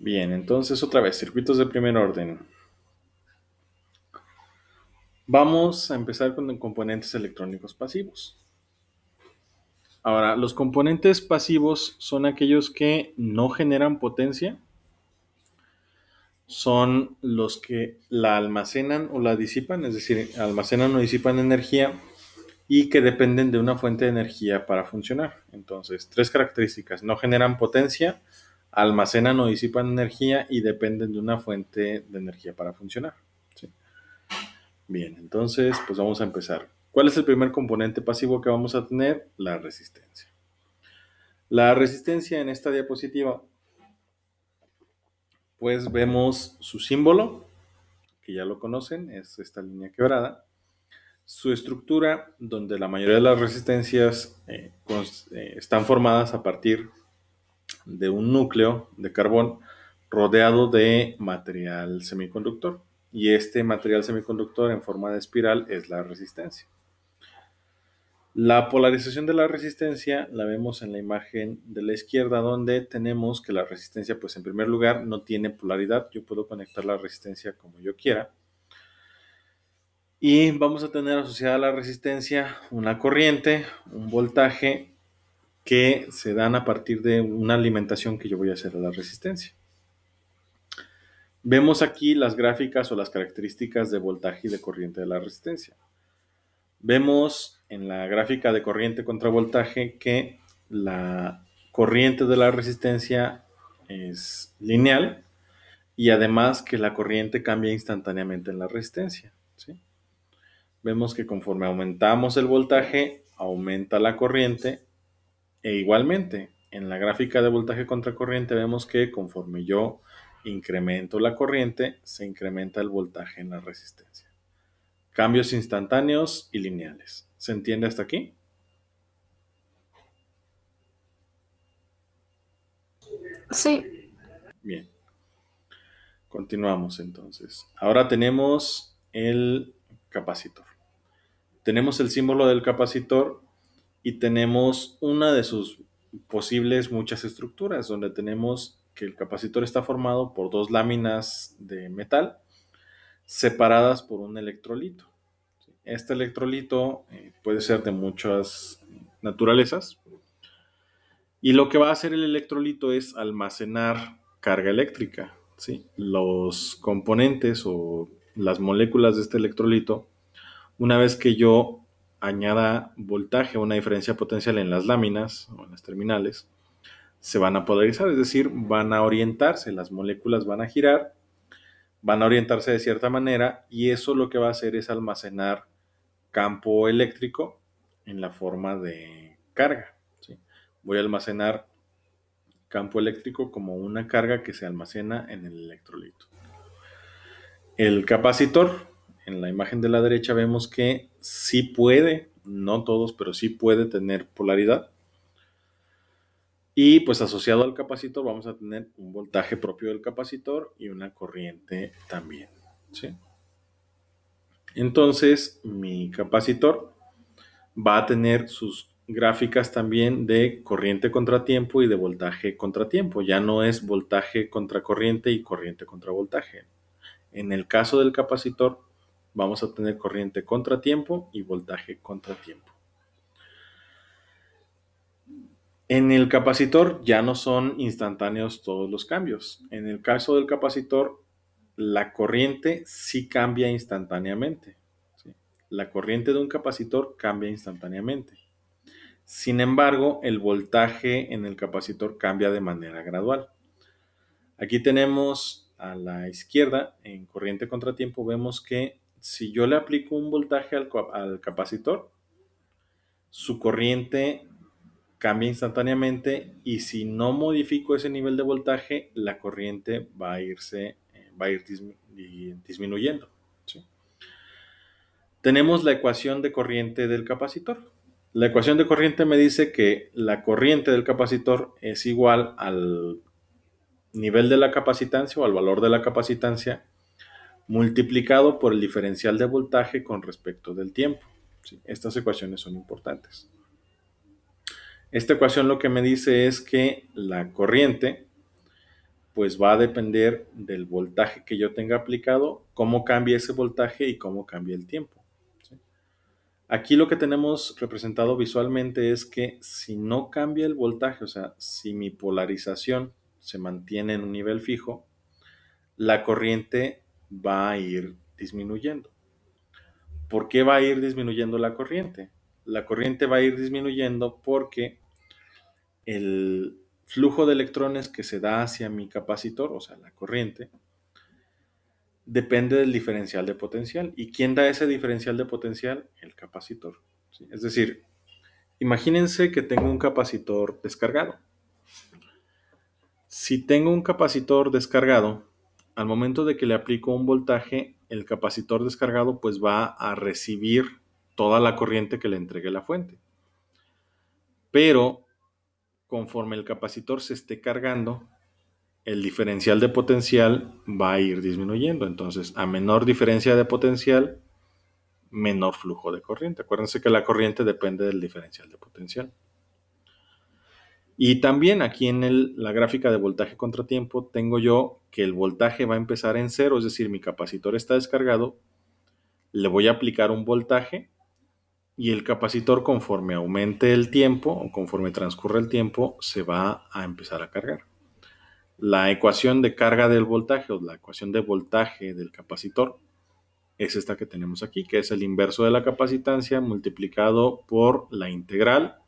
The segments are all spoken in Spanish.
Bien, entonces otra vez, circuitos de primer orden. Vamos a empezar con componentes electrónicos pasivos. Ahora, los componentes pasivos son aquellos que no generan potencia, son los que la almacenan o la disipan, es decir, almacenan o disipan energía y que dependen de una fuente de energía para funcionar. Entonces, tres características, no generan potencia, almacenan o disipan energía y dependen de una fuente de energía para funcionar. Bien, entonces pues vamos a empezar. ¿Cuál es el primer componente pasivo que vamos a tener? La resistencia. La resistencia en esta diapositiva, pues vemos su símbolo, que ya lo conocen, es esta línea quebrada. Su estructura, donde la mayoría de las resistencias eh, eh, están formadas a partir de un núcleo de carbón rodeado de material semiconductor. Y este material semiconductor en forma de espiral es la resistencia. La polarización de la resistencia la vemos en la imagen de la izquierda donde tenemos que la resistencia pues en primer lugar no tiene polaridad. Yo puedo conectar la resistencia como yo quiera. Y vamos a tener asociada a la resistencia una corriente, un voltaje que se dan a partir de una alimentación que yo voy a hacer a la resistencia. Vemos aquí las gráficas o las características de voltaje y de corriente de la resistencia. Vemos en la gráfica de corriente contra voltaje que la corriente de la resistencia es lineal y además que la corriente cambia instantáneamente en la resistencia. Vemos que conforme aumentamos el voltaje, aumenta la corriente e igualmente, en la gráfica de voltaje contra corriente vemos que conforme yo incremento la corriente, se incrementa el voltaje en la resistencia. Cambios instantáneos y lineales. ¿Se entiende hasta aquí? Sí. Bien. Continuamos entonces. Ahora tenemos el capacitor. Tenemos el símbolo del capacitor y tenemos una de sus posibles muchas estructuras, donde tenemos que el capacitor está formado por dos láminas de metal separadas por un electrolito. Este electrolito eh, puede ser de muchas naturalezas y lo que va a hacer el electrolito es almacenar carga eléctrica. ¿sí? Los componentes o las moléculas de este electrolito, una vez que yo añada voltaje, una diferencia potencial en las láminas o en las terminales, se van a polarizar, es decir, van a orientarse, las moléculas van a girar, van a orientarse de cierta manera y eso lo que va a hacer es almacenar campo eléctrico en la forma de carga. Voy a almacenar campo eléctrico como una carga que se almacena en el electrolito. El capacitor en la imagen de la derecha vemos que sí puede, no todos, pero sí puede tener polaridad. Y pues asociado al capacitor vamos a tener un voltaje propio del capacitor y una corriente también. Entonces mi capacitor va a tener sus gráficas también de corriente contratiempo y de voltaje contratiempo. Ya no es voltaje contra corriente y corriente contra voltaje. En el caso del capacitor vamos a tener corriente contratiempo y voltaje contratiempo. En el capacitor ya no son instantáneos todos los cambios. En el caso del capacitor, la corriente sí cambia instantáneamente. La corriente de un capacitor cambia instantáneamente. Sin embargo, el voltaje en el capacitor cambia de manera gradual. Aquí tenemos a la izquierda, en corriente contratiempo, vemos que si yo le aplico un voltaje al, capacitor, su corriente cambia instantáneamente y si no modifico ese nivel de voltaje, la corriente va a irse, ir disminuyendo. Tenemos la ecuación de corriente del capacitor. La ecuación de corriente me dice que la corriente del capacitor es igual al nivel de la capacitancia o al valor de la capacitancia multiplicado por el diferencial de voltaje con respecto del tiempo. Estas ecuaciones son importantes. Esta ecuación lo que me dice es que la corriente pues va a depender del voltaje que yo tenga aplicado, cómo cambia ese voltaje y cómo cambia el tiempo. Aquí lo que tenemos representado visualmente es que si no cambia el voltaje, o sea, si mi polarización se mantiene en un nivel fijo, la corriente va a ir disminuyendo. ¿Por qué va a ir disminuyendo la corriente? La corriente va a ir disminuyendo porque el flujo de electrones que se da hacia mi capacitor, o sea, la corriente, depende del diferencial de potencial. ¿Y quién da ese diferencial de potencial? El capacitor. Es decir, imagínense que tengo un capacitor descargado. Si tengo un capacitor descargado, al momento de que le aplico un voltaje, el capacitor descargado pues va a recibir toda la corriente que le entregue la fuente. Pero conforme el capacitor se esté cargando, el diferencial de potencial va a ir disminuyendo. Entonces, a menor diferencia de potencial, menor flujo de corriente. Acuérdense que la corriente depende del diferencial de potencial. Y también aquí en la gráfica de voltaje contratiempo tengo yo que el voltaje va a empezar en cero, es decir, mi capacitor está descargado, le voy a aplicar un voltaje y el capacitor conforme aumente el tiempo o conforme transcurre el tiempo se va a empezar a cargar. La ecuación de carga del voltaje o la ecuación de voltaje del capacitor es esta que tenemos aquí, que es el inverso de la capacitancia multiplicado por la integral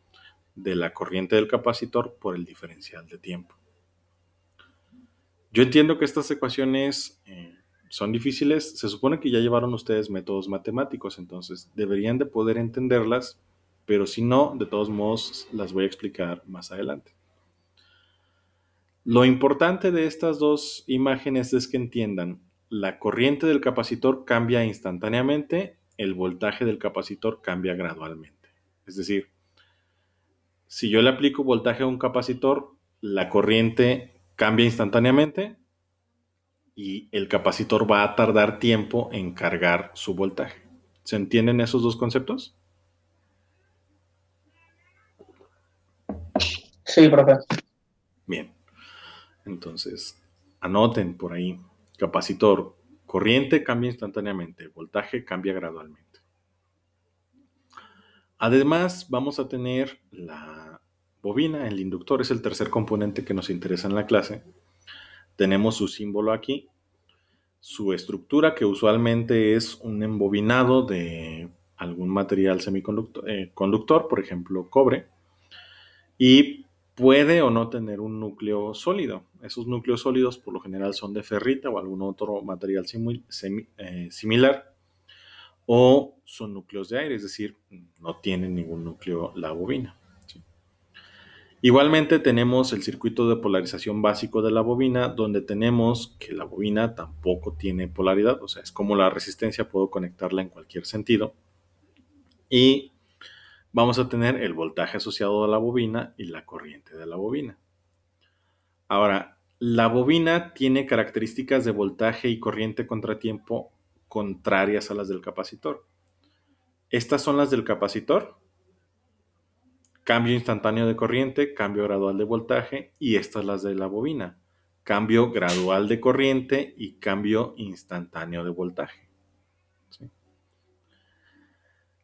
de la corriente del capacitor por el diferencial de tiempo. Yo entiendo que estas ecuaciones eh, son difíciles. Se supone que ya llevaron ustedes métodos matemáticos, entonces deberían de poder entenderlas, pero si no, de todos modos las voy a explicar más adelante. Lo importante de estas dos imágenes es que entiendan, la corriente del capacitor cambia instantáneamente, el voltaje del capacitor cambia gradualmente. Es decir, si yo le aplico voltaje a un capacitor, la corriente cambia instantáneamente y el capacitor va a tardar tiempo en cargar su voltaje. ¿Se entienden esos dos conceptos? Sí, profe. Bien. Entonces, anoten por ahí. Capacitor, corriente cambia instantáneamente, voltaje cambia gradualmente. Además, vamos a tener la bobina, el inductor es el tercer componente que nos interesa en la clase. Tenemos su símbolo aquí, su estructura que usualmente es un embobinado de algún material semiconductor, eh, conductor, por ejemplo cobre, y puede o no tener un núcleo sólido. Esos núcleos sólidos por lo general son de ferrita o algún otro material eh, similar o son núcleos de aire, es decir, no tienen ningún núcleo la bobina. Igualmente tenemos el circuito de polarización básico de la bobina, donde tenemos que la bobina tampoco tiene polaridad, o sea, es como la resistencia, puedo conectarla en cualquier sentido. Y vamos a tener el voltaje asociado a la bobina y la corriente de la bobina. Ahora, la bobina tiene características de voltaje y corriente contratiempo contrarias a las del capacitor. Estas son las del capacitor. Cambio instantáneo de corriente, cambio gradual de voltaje y estas las de la bobina. Cambio gradual de corriente y cambio instantáneo de voltaje.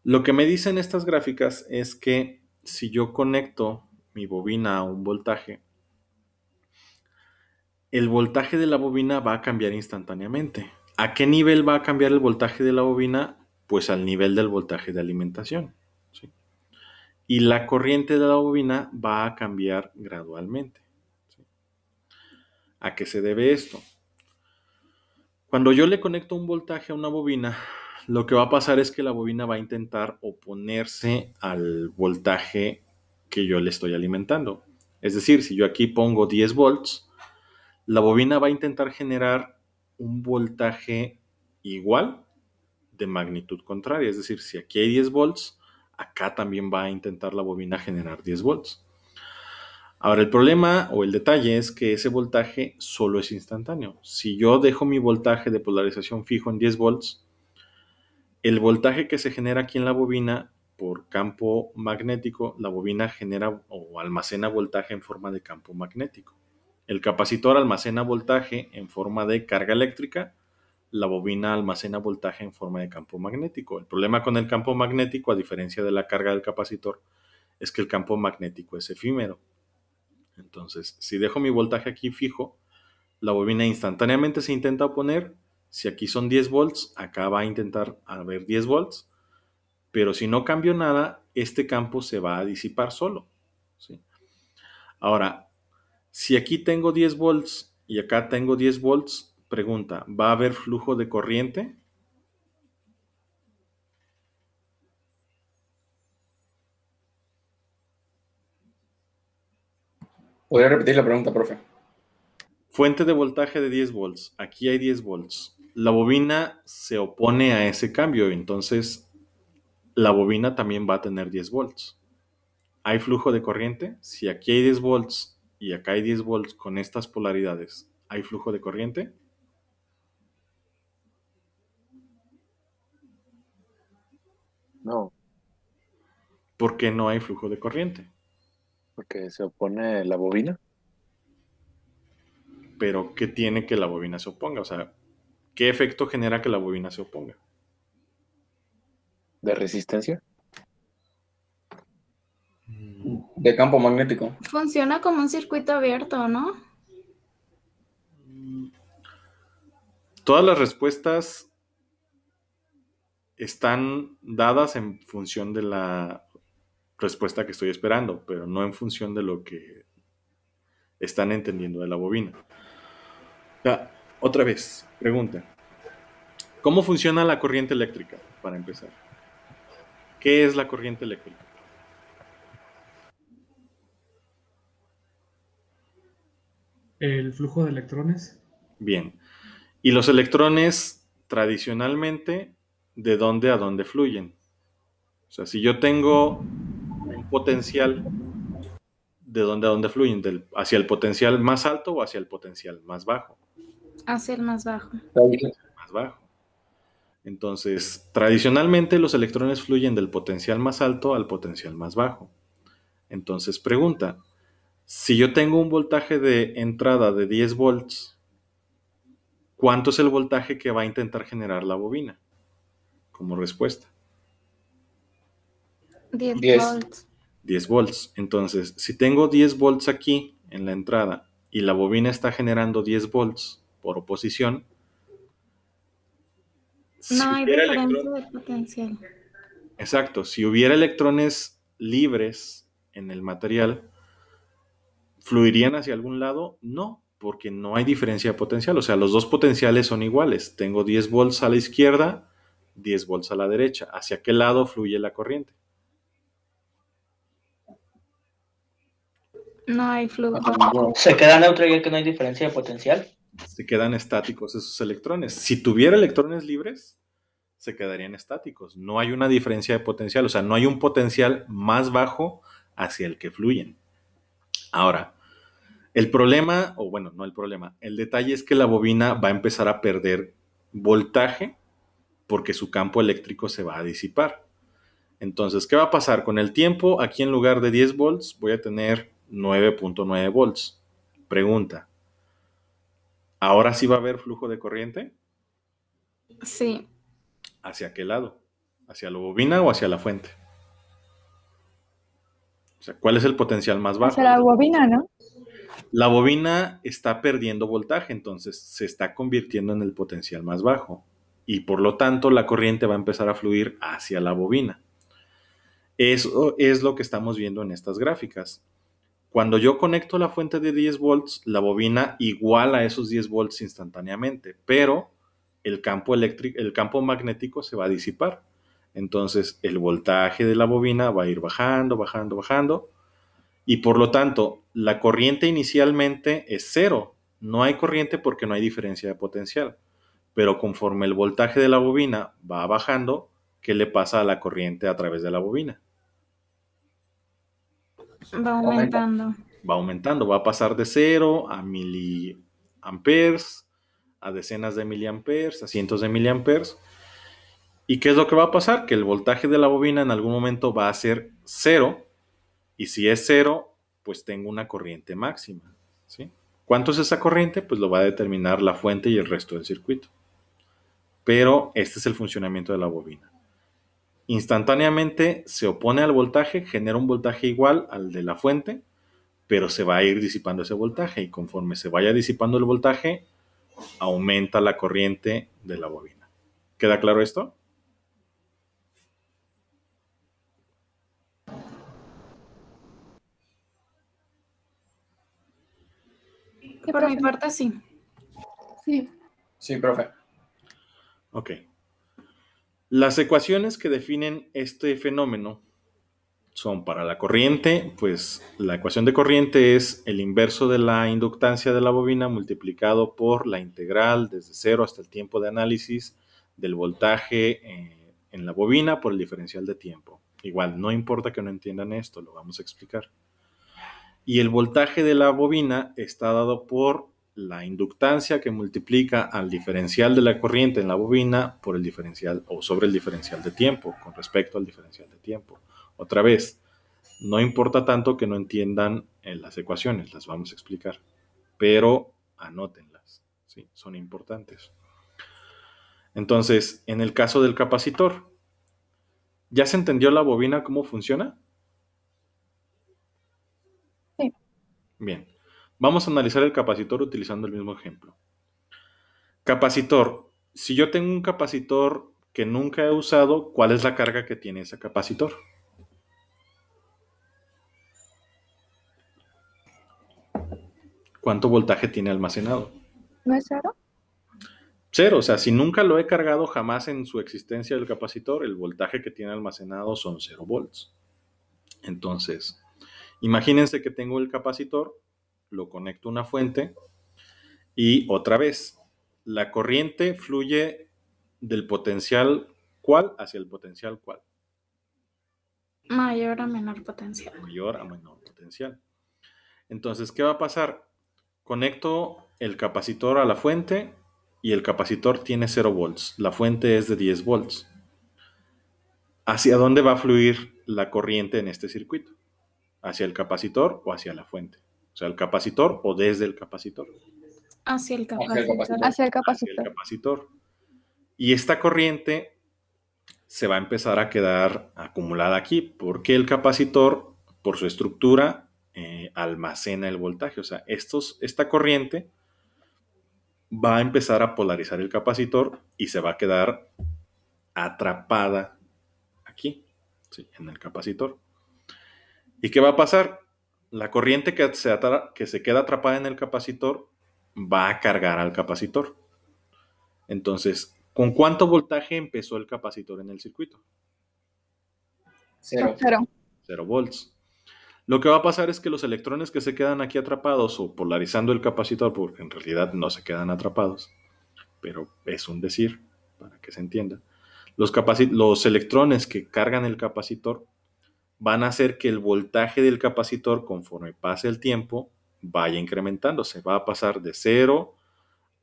Lo que me dicen estas gráficas es que si yo conecto mi bobina a un voltaje, el voltaje de la bobina va a cambiar instantáneamente. ¿A qué nivel va a cambiar el voltaje de la bobina? Pues al nivel del voltaje de alimentación. Y la corriente de la bobina va a cambiar gradualmente. ¿A qué se debe esto? Cuando yo le conecto un voltaje a una bobina, lo que va a pasar es que la bobina va a intentar oponerse al voltaje que yo le estoy alimentando. Es decir, si yo aquí pongo 10 volts, la bobina va a intentar generar un voltaje igual de magnitud contraria. Es decir, si aquí hay 10 volts, acá también va a intentar la bobina generar 10 volts. Ahora, el problema o el detalle es que ese voltaje solo es instantáneo. Si yo dejo mi voltaje de polarización fijo en 10 volts, el voltaje que se genera aquí en la bobina por campo magnético, la bobina genera o almacena voltaje en forma de campo magnético. El capacitor almacena voltaje en forma de carga eléctrica, la bobina almacena voltaje en forma de campo magnético. El problema con el campo magnético, a diferencia de la carga del capacitor, es que el campo magnético es efímero. Entonces, si dejo mi voltaje aquí fijo, la bobina instantáneamente se intenta oponer. Si aquí son 10 volts, acá va a intentar haber 10 volts. Pero si no cambio nada, este campo se va a disipar solo. Ahora, si aquí tengo 10 volts y acá tengo 10 volts, pregunta, ¿va a haber flujo de corriente? ¿Podría repetir la pregunta, profe? Fuente de voltaje de 10 volts. Aquí hay 10 volts. La bobina se opone a ese cambio, entonces la bobina también va a tener 10 volts. ¿Hay flujo de corriente? Si aquí hay 10 volts y acá hay 10 volts con estas polaridades, ¿hay flujo de corriente? No. ¿Por qué no hay flujo de corriente? Porque se opone la bobina. Pero, ¿qué tiene que la bobina se oponga? O sea, ¿qué efecto genera que la bobina se oponga? ¿De resistencia? De campo magnético. Funciona como un circuito abierto, ¿no? Todas las respuestas están dadas en función de la respuesta que estoy esperando, pero no en función de lo que están entendiendo de la bobina. otra vez, pregunta. ¿Cómo funciona la corriente eléctrica, para empezar? ¿Qué es la corriente eléctrica? el flujo de electrones. Bien. ¿Y los electrones tradicionalmente de dónde a dónde fluyen? O sea, si yo tengo un potencial, ¿de dónde a dónde fluyen? ¿Hacia el potencial más alto o hacia el potencial más bajo? Hacia el más bajo. Hacia el más bajo. Entonces, tradicionalmente los electrones fluyen del potencial más alto al potencial más bajo. Entonces, pregunta, si yo tengo un voltaje de entrada de 10 volts, ¿cuánto es el voltaje que va a intentar generar la bobina? Como respuesta. 10, volts. 10 volts. Entonces, si tengo 10 volts aquí en la entrada y la bobina está generando 10 volts por oposición, no hay diferencia de potencial. Exacto, si hubiera electrones libres en el material, ¿Fluirían hacia algún lado? No, porque no hay diferencia de potencial. O sea, los dos potenciales son iguales. Tengo 10 volts a la izquierda, 10 volts a la derecha. ¿Hacia qué lado fluye la corriente? No hay flujo. Ah, ¿Se queda neutro ya que no hay diferencia de potencial? Se quedan estáticos esos electrones. Si tuviera electrones libres, se quedarían estáticos. No hay una diferencia de potencial, o sea, no hay un potencial más bajo hacia el que fluyen. Ahora, el problema, o bueno, no el problema, el detalle es que la bobina va a empezar a perder voltaje porque su campo eléctrico se va a disipar. Entonces, ¿qué va a pasar? Con el tiempo, aquí en lugar de 10 volts, voy a tener 9.9 volts. Pregunta, ¿ahora sí va a haber flujo de corriente? Sí. ¿Hacia qué lado? ¿Hacia la bobina o hacia la fuente? O sea, ¿cuál es el potencial más bajo? Hacia la bobina, ¿no? La bobina está perdiendo voltaje, entonces se está convirtiendo en el potencial más bajo y por lo tanto la corriente va a empezar a fluir hacia la bobina. Eso es lo que estamos viendo en estas gráficas. Cuando yo conecto la fuente de 10 volts, la bobina iguala esos 10 volts instantáneamente, pero el campo, el campo magnético se va a disipar. Entonces el voltaje de la bobina va a ir bajando, bajando, bajando, y por lo tanto, la corriente inicialmente es cero. No hay corriente porque no hay diferencia de potencial. Pero conforme el voltaje de la bobina va bajando, ¿qué le pasa a la corriente a través de la bobina? Va aumentando. Va aumentando, va a pasar de cero a miliamperes, a decenas de miliamperes, a cientos de miliamperes. ¿Y qué es lo que va a pasar? Que el voltaje de la bobina en algún momento va a ser cero y si es cero, pues tengo una corriente máxima. ¿sí? ¿Cuánto es esa corriente? Pues lo va a determinar la fuente y el resto del circuito. Pero este es el funcionamiento de la bobina. Instantáneamente se opone al voltaje, genera un voltaje igual al de la fuente, pero se va a ir disipando ese voltaje y conforme se vaya disipando el voltaje, aumenta la corriente de la bobina. ¿Queda claro esto? Por mi parte, sí. Sí. Sí, profe. Ok. Las ecuaciones que definen este fenómeno son para la corriente, pues la ecuación de corriente es el inverso de la inductancia de la bobina multiplicado por la integral desde cero hasta el tiempo de análisis del voltaje eh, en la bobina por el diferencial de tiempo. Igual, no importa que no entiendan esto, lo vamos a explicar y el voltaje de la bobina está dado por la inductancia que multiplica al diferencial de la corriente en la bobina por el diferencial o sobre el diferencial de tiempo con respecto al diferencial de tiempo. Otra vez, no importa tanto que no entiendan eh, las ecuaciones, las vamos a explicar, pero anótenlas, ¿sí? son importantes. Entonces, en el caso del capacitor, ¿ya se entendió la bobina cómo funciona? Bien, vamos a analizar el capacitor utilizando el mismo ejemplo. Capacitor. Si yo tengo un capacitor que nunca he usado, ¿cuál es la carga que tiene ese capacitor? ¿Cuánto voltaje tiene almacenado? ¿No es cero? Cero, o sea, si nunca lo he cargado jamás en su existencia el capacitor, el voltaje que tiene almacenado son cero volts. Entonces, Imagínense que tengo el capacitor, lo conecto a una fuente y otra vez, la corriente fluye del potencial cual hacia el potencial cual. Mayor a menor potencial. Mayor a menor potencial. Entonces, ¿qué va a pasar? Conecto el capacitor a la fuente y el capacitor tiene 0 volts. La fuente es de 10 volts. ¿Hacia dónde va a fluir la corriente en este circuito? ¿Hacia el capacitor o hacia la fuente? O sea, el capacitor o desde el capacitor. Hacia el capacitor. Hacia el capacitor. Y esta corriente se va a empezar a quedar acumulada aquí, porque el capacitor, por su estructura, eh, almacena el voltaje. O sea, estos, esta corriente va a empezar a polarizar el capacitor y se va a quedar atrapada aquí, ¿sí? en el capacitor. ¿Y qué va a pasar? La corriente que se, queda atrapada en el capacitor va a cargar al capacitor. Entonces, ¿con cuánto voltaje empezó el capacitor en el circuito? Cero. Cero. volts. Lo que va a pasar es que los electrones que se quedan aquí atrapados o polarizando el capacitor, porque en realidad no se quedan atrapados, pero es un decir, para que se entienda, los electrones que cargan el capacitor van a hacer que el voltaje del capacitor conforme pase el tiempo vaya incrementando. Se Va a pasar de 0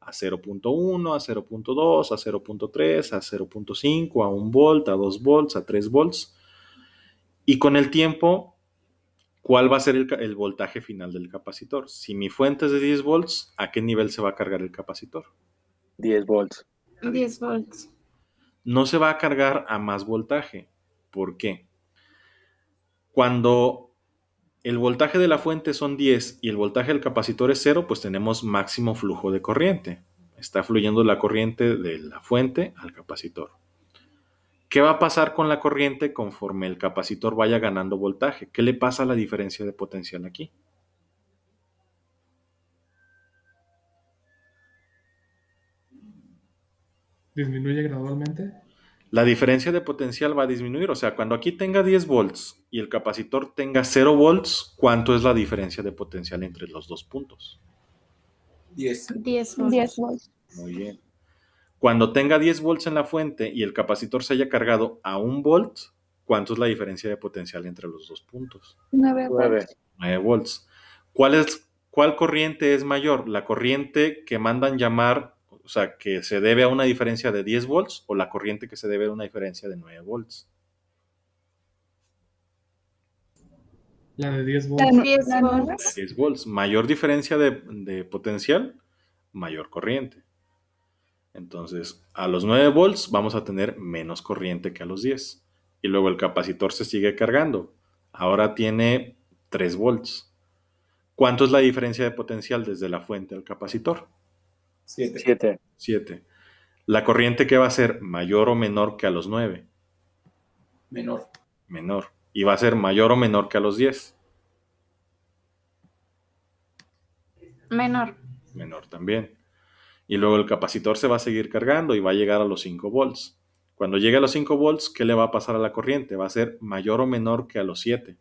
a 0.1, a 0.2, a 0.3, a 0.5, a 1 volt, a 2 volts, a 3 volts. Y con el tiempo, ¿cuál va a ser el, el voltaje final del capacitor? Si mi fuente es de 10 volts, ¿a qué nivel se va a cargar el capacitor? 10 volts. 10 volts. No se va a cargar a más voltaje. ¿Por qué? Cuando el voltaje de la fuente son 10 y el voltaje del capacitor es 0, pues tenemos máximo flujo de corriente. Está fluyendo la corriente de la fuente al capacitor. ¿Qué va a pasar con la corriente conforme el capacitor vaya ganando voltaje? ¿Qué le pasa a la diferencia de potencial aquí? ¿Disminuye gradualmente? la diferencia de potencial va a disminuir. O sea, cuando aquí tenga 10 volts y el capacitor tenga 0 volts, ¿cuánto es la diferencia de potencial entre los dos puntos? 10. 10 volts. Muy bien. Cuando tenga 10 volts en la fuente y el capacitor se haya cargado a 1 volt, ¿cuánto es la diferencia de potencial entre los dos puntos? 9 volts. 9 volts. ¿Cuál, es, ¿Cuál corriente es mayor? La corriente que mandan llamar o sea, que se debe a una diferencia de 10 volts o la corriente que se debe a una diferencia de 9 volts. La de 10 volts. 10 volts. 10 volts. Mayor diferencia de, de, potencial, mayor corriente. Entonces, a los 9 volts vamos a tener menos corriente que a los 10. Y luego el capacitor se sigue cargando. Ahora tiene 3 volts. ¿Cuánto es la diferencia de potencial desde la fuente al capacitor? 7, 7, La corriente que va a ser mayor o menor que a los 9, Menor. Menor. Y va a ser mayor o menor que a los 10 Menor. Menor también. Y luego el capacitor se va a seguir cargando y va a llegar a los 5 volts. Cuando llegue a los 5 volts, ¿qué le va a pasar a la corriente? Va a ser mayor o menor que a los 7.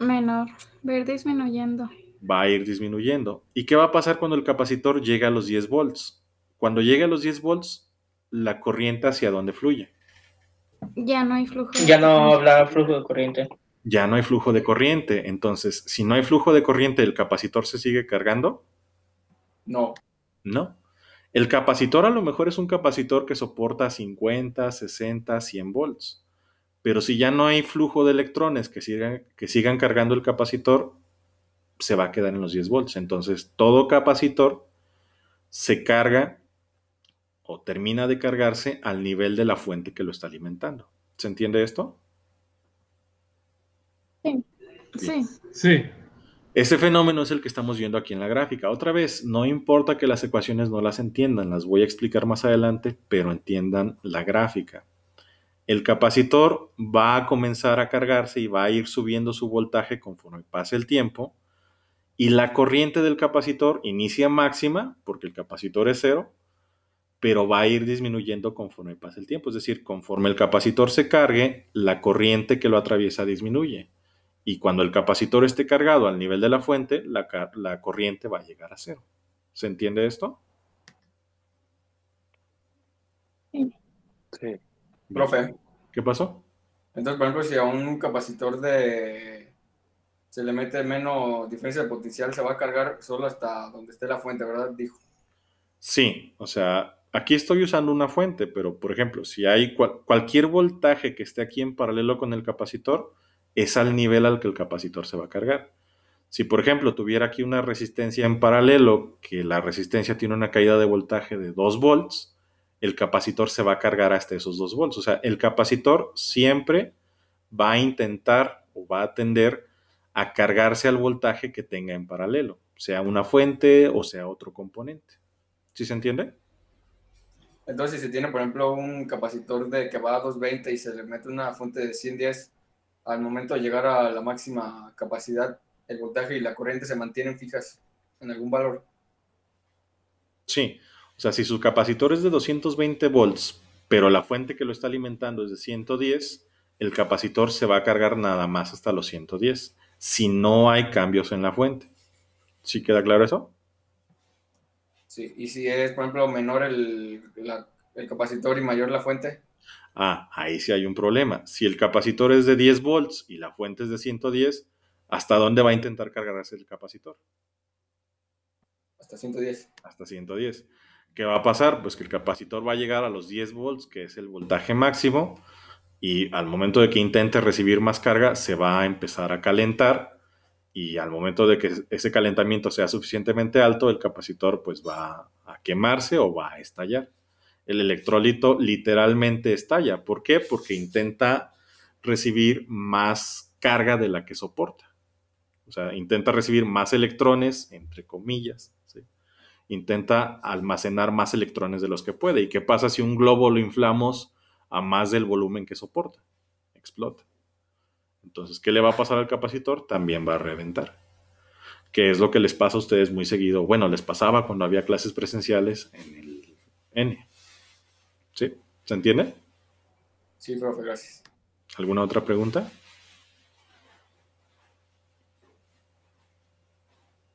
Menor, ver disminuyendo va a ir disminuyendo. ¿Y qué va a pasar cuando el capacitor llega a los 10 volts? Cuando llega a los 10 volts, la corriente hacia dónde fluye. Ya no hay flujo. ya no habrá flujo de corriente. Ya no hay flujo de corriente. Entonces, si no hay flujo de corriente, ¿el capacitor se sigue cargando? No. No. El capacitor a lo mejor es un capacitor que soporta 50, 60, 100 volts. Pero si ya no hay flujo de electrones que sigan, que sigan cargando el capacitor, se va a quedar en los 10 volts. Entonces, todo capacitor se carga o termina de cargarse al nivel de la fuente que lo está alimentando. ¿Se entiende esto? Sí. Sí. sí. Ese fenómeno es el que estamos viendo aquí en la gráfica. Otra vez, no importa que las ecuaciones no las entiendan, las voy a explicar más adelante, pero entiendan la gráfica. El capacitor va a comenzar a cargarse y va a ir subiendo su voltaje conforme pase el tiempo y la corriente del capacitor inicia máxima, porque el capacitor es cero, pero va a ir disminuyendo conforme pasa el tiempo. Es decir, conforme el capacitor se cargue, la corriente que lo atraviesa disminuye. Y cuando el capacitor esté cargado al nivel de la fuente, la, la corriente va a llegar a cero. ¿Se entiende esto? Sí. Profe. ¿Qué pasó? Entonces, por ejemplo, si a un capacitor de se le mete menos diferencia de potencial, se va a cargar solo hasta donde esté la fuente, ¿verdad? Dijo. Sí, o sea, aquí estoy usando una fuente, pero por ejemplo, si hay cualquier voltaje que esté aquí en paralelo con el capacitor, es al nivel al que el capacitor se va a cargar. Si por ejemplo tuviera aquí una resistencia en paralelo, que la resistencia tiene una caída de voltaje de 2 volts, el capacitor se va a cargar hasta esos 2 volts. O sea, el capacitor siempre va a intentar o va a atender a cargarse al voltaje que tenga en paralelo, sea una fuente o sea otro componente. ¿Sí se entiende? Entonces, si tiene, por ejemplo, un capacitor de que va a 220 y se le mete una fuente de 110, al momento de llegar a la máxima capacidad, el voltaje y la corriente se mantienen fijas en algún valor. Sí, o sea, si su capacitor es de 220 volts, pero la fuente que lo está alimentando es de 110, el capacitor se va a cargar nada más hasta los 110 si no hay cambios en la fuente. ¿Sí queda claro eso? Sí, y si es, por ejemplo, menor el, capacitor y mayor la fuente. Ah, ahí sí hay un problema. Si el capacitor es de 10 volts y la fuente es de 110, ¿hasta dónde va a intentar cargarse el capacitor? Hasta 110. Hasta 110. ¿Qué va a pasar? Pues que el capacitor va a llegar a los 10 volts, que es el voltaje máximo, y al momento de que intente recibir más carga se va a empezar a calentar y al momento de que ese calentamiento sea suficientemente alto el capacitor pues va a quemarse o va a estallar. El electrolito literalmente estalla. ¿Por qué? Porque intenta recibir más carga de la que soporta. O sea, intenta recibir más electrones, entre comillas. Intenta almacenar más electrones de los que puede. ¿Y qué pasa si un globo lo inflamos a más del volumen que soporta. Explota. Entonces, ¿qué le va a pasar al capacitor? También va a reventar. Que es lo que les pasa a ustedes muy seguido. Bueno, les pasaba cuando había clases presenciales en el N. ¿Sí? ¿Se entiende? Sí, profe, gracias. ¿Alguna otra pregunta?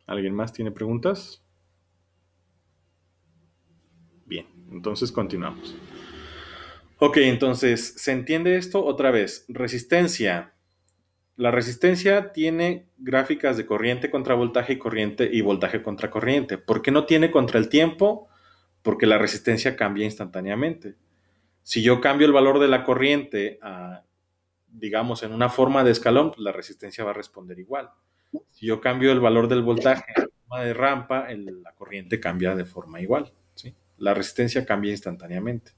¿Alguien más tiene preguntas? Bien, entonces continuamos. Ok, entonces, ¿se entiende esto otra vez? Resistencia. La resistencia tiene gráficas de corriente contra voltaje y corriente y voltaje contra corriente. ¿Por qué no tiene contra el tiempo? Porque la resistencia cambia instantáneamente. Si yo cambio el valor de la corriente a, digamos, en una forma de escalón, pues la resistencia va a responder igual. Si yo cambio el valor del voltaje a forma de rampa, la corriente cambia de forma igual. La resistencia cambia instantáneamente.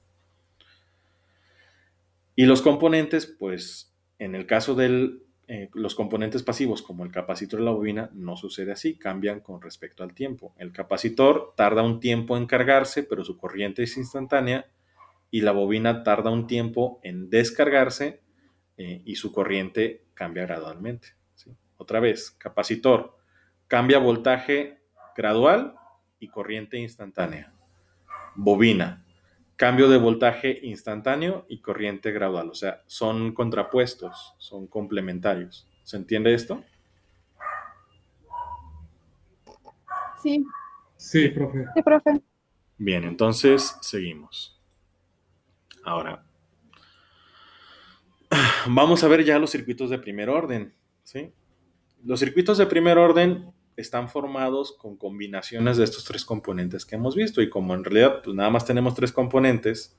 Y los componentes, pues en el caso de eh, los componentes pasivos como el capacitor y la bobina, no sucede así, cambian con respecto al tiempo. El capacitor tarda un tiempo en cargarse, pero su corriente es instantánea y la bobina tarda un tiempo en descargarse eh, y su corriente cambia gradualmente. Otra vez, capacitor cambia voltaje gradual y corriente instantánea. Bobina cambio de voltaje instantáneo y corriente gradual. O sea, son contrapuestos, son complementarios. ¿Se entiende esto? Sí. Sí, profe. Sí, profe. Bien, entonces seguimos. Ahora, vamos a ver ya los circuitos de primer orden. ¿sí? Los circuitos de primer orden están formados con combinaciones de estos tres componentes que hemos visto. Y como en realidad pues, nada más tenemos tres componentes,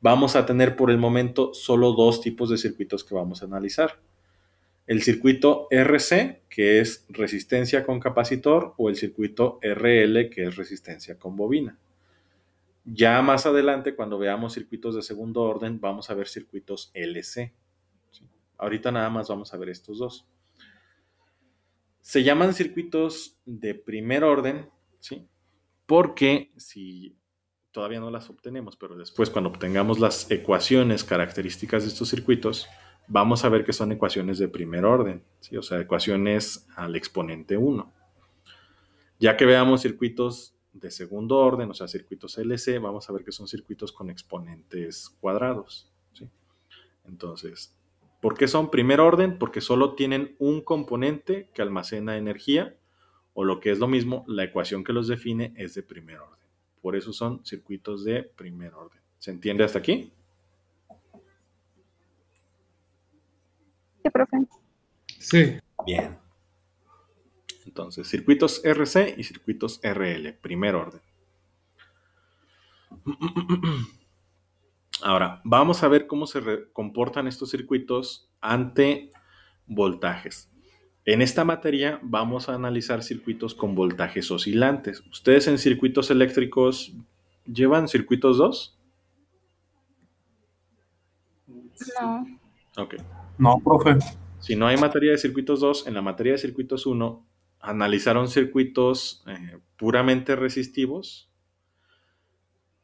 vamos a tener por el momento solo dos tipos de circuitos que vamos a analizar. El circuito RC, que es resistencia con capacitor, o el circuito RL, que es resistencia con bobina. Ya más adelante, cuando veamos circuitos de segundo orden, vamos a ver circuitos LC. Ahorita nada más vamos a ver estos dos. Se llaman circuitos de primer orden, ¿sí? Porque si todavía no las obtenemos, pero después cuando obtengamos las ecuaciones características de estos circuitos, vamos a ver que son ecuaciones de primer orden, ¿sí? o sea, ecuaciones al exponente 1. Ya que veamos circuitos de segundo orden, o sea, circuitos LC, vamos a ver que son circuitos con exponentes cuadrados. ¿sí? Entonces, ¿Por qué son primer orden? Porque solo tienen un componente que almacena energía, o lo que es lo mismo, la ecuación que los define es de primer orden. Por eso son circuitos de primer orden. ¿Se entiende hasta aquí? Sí, profe. Sí. Bien. Entonces, circuitos RC y circuitos RL, primer orden. Ahora, vamos a ver cómo se comportan estos circuitos ante voltajes. En esta materia vamos a analizar circuitos con voltajes oscilantes. ¿Ustedes en circuitos eléctricos llevan circuitos 2? No. Ok. No, profe. Si no hay materia de circuitos 2, en la materia de circuitos 1 analizaron circuitos eh, puramente resistivos,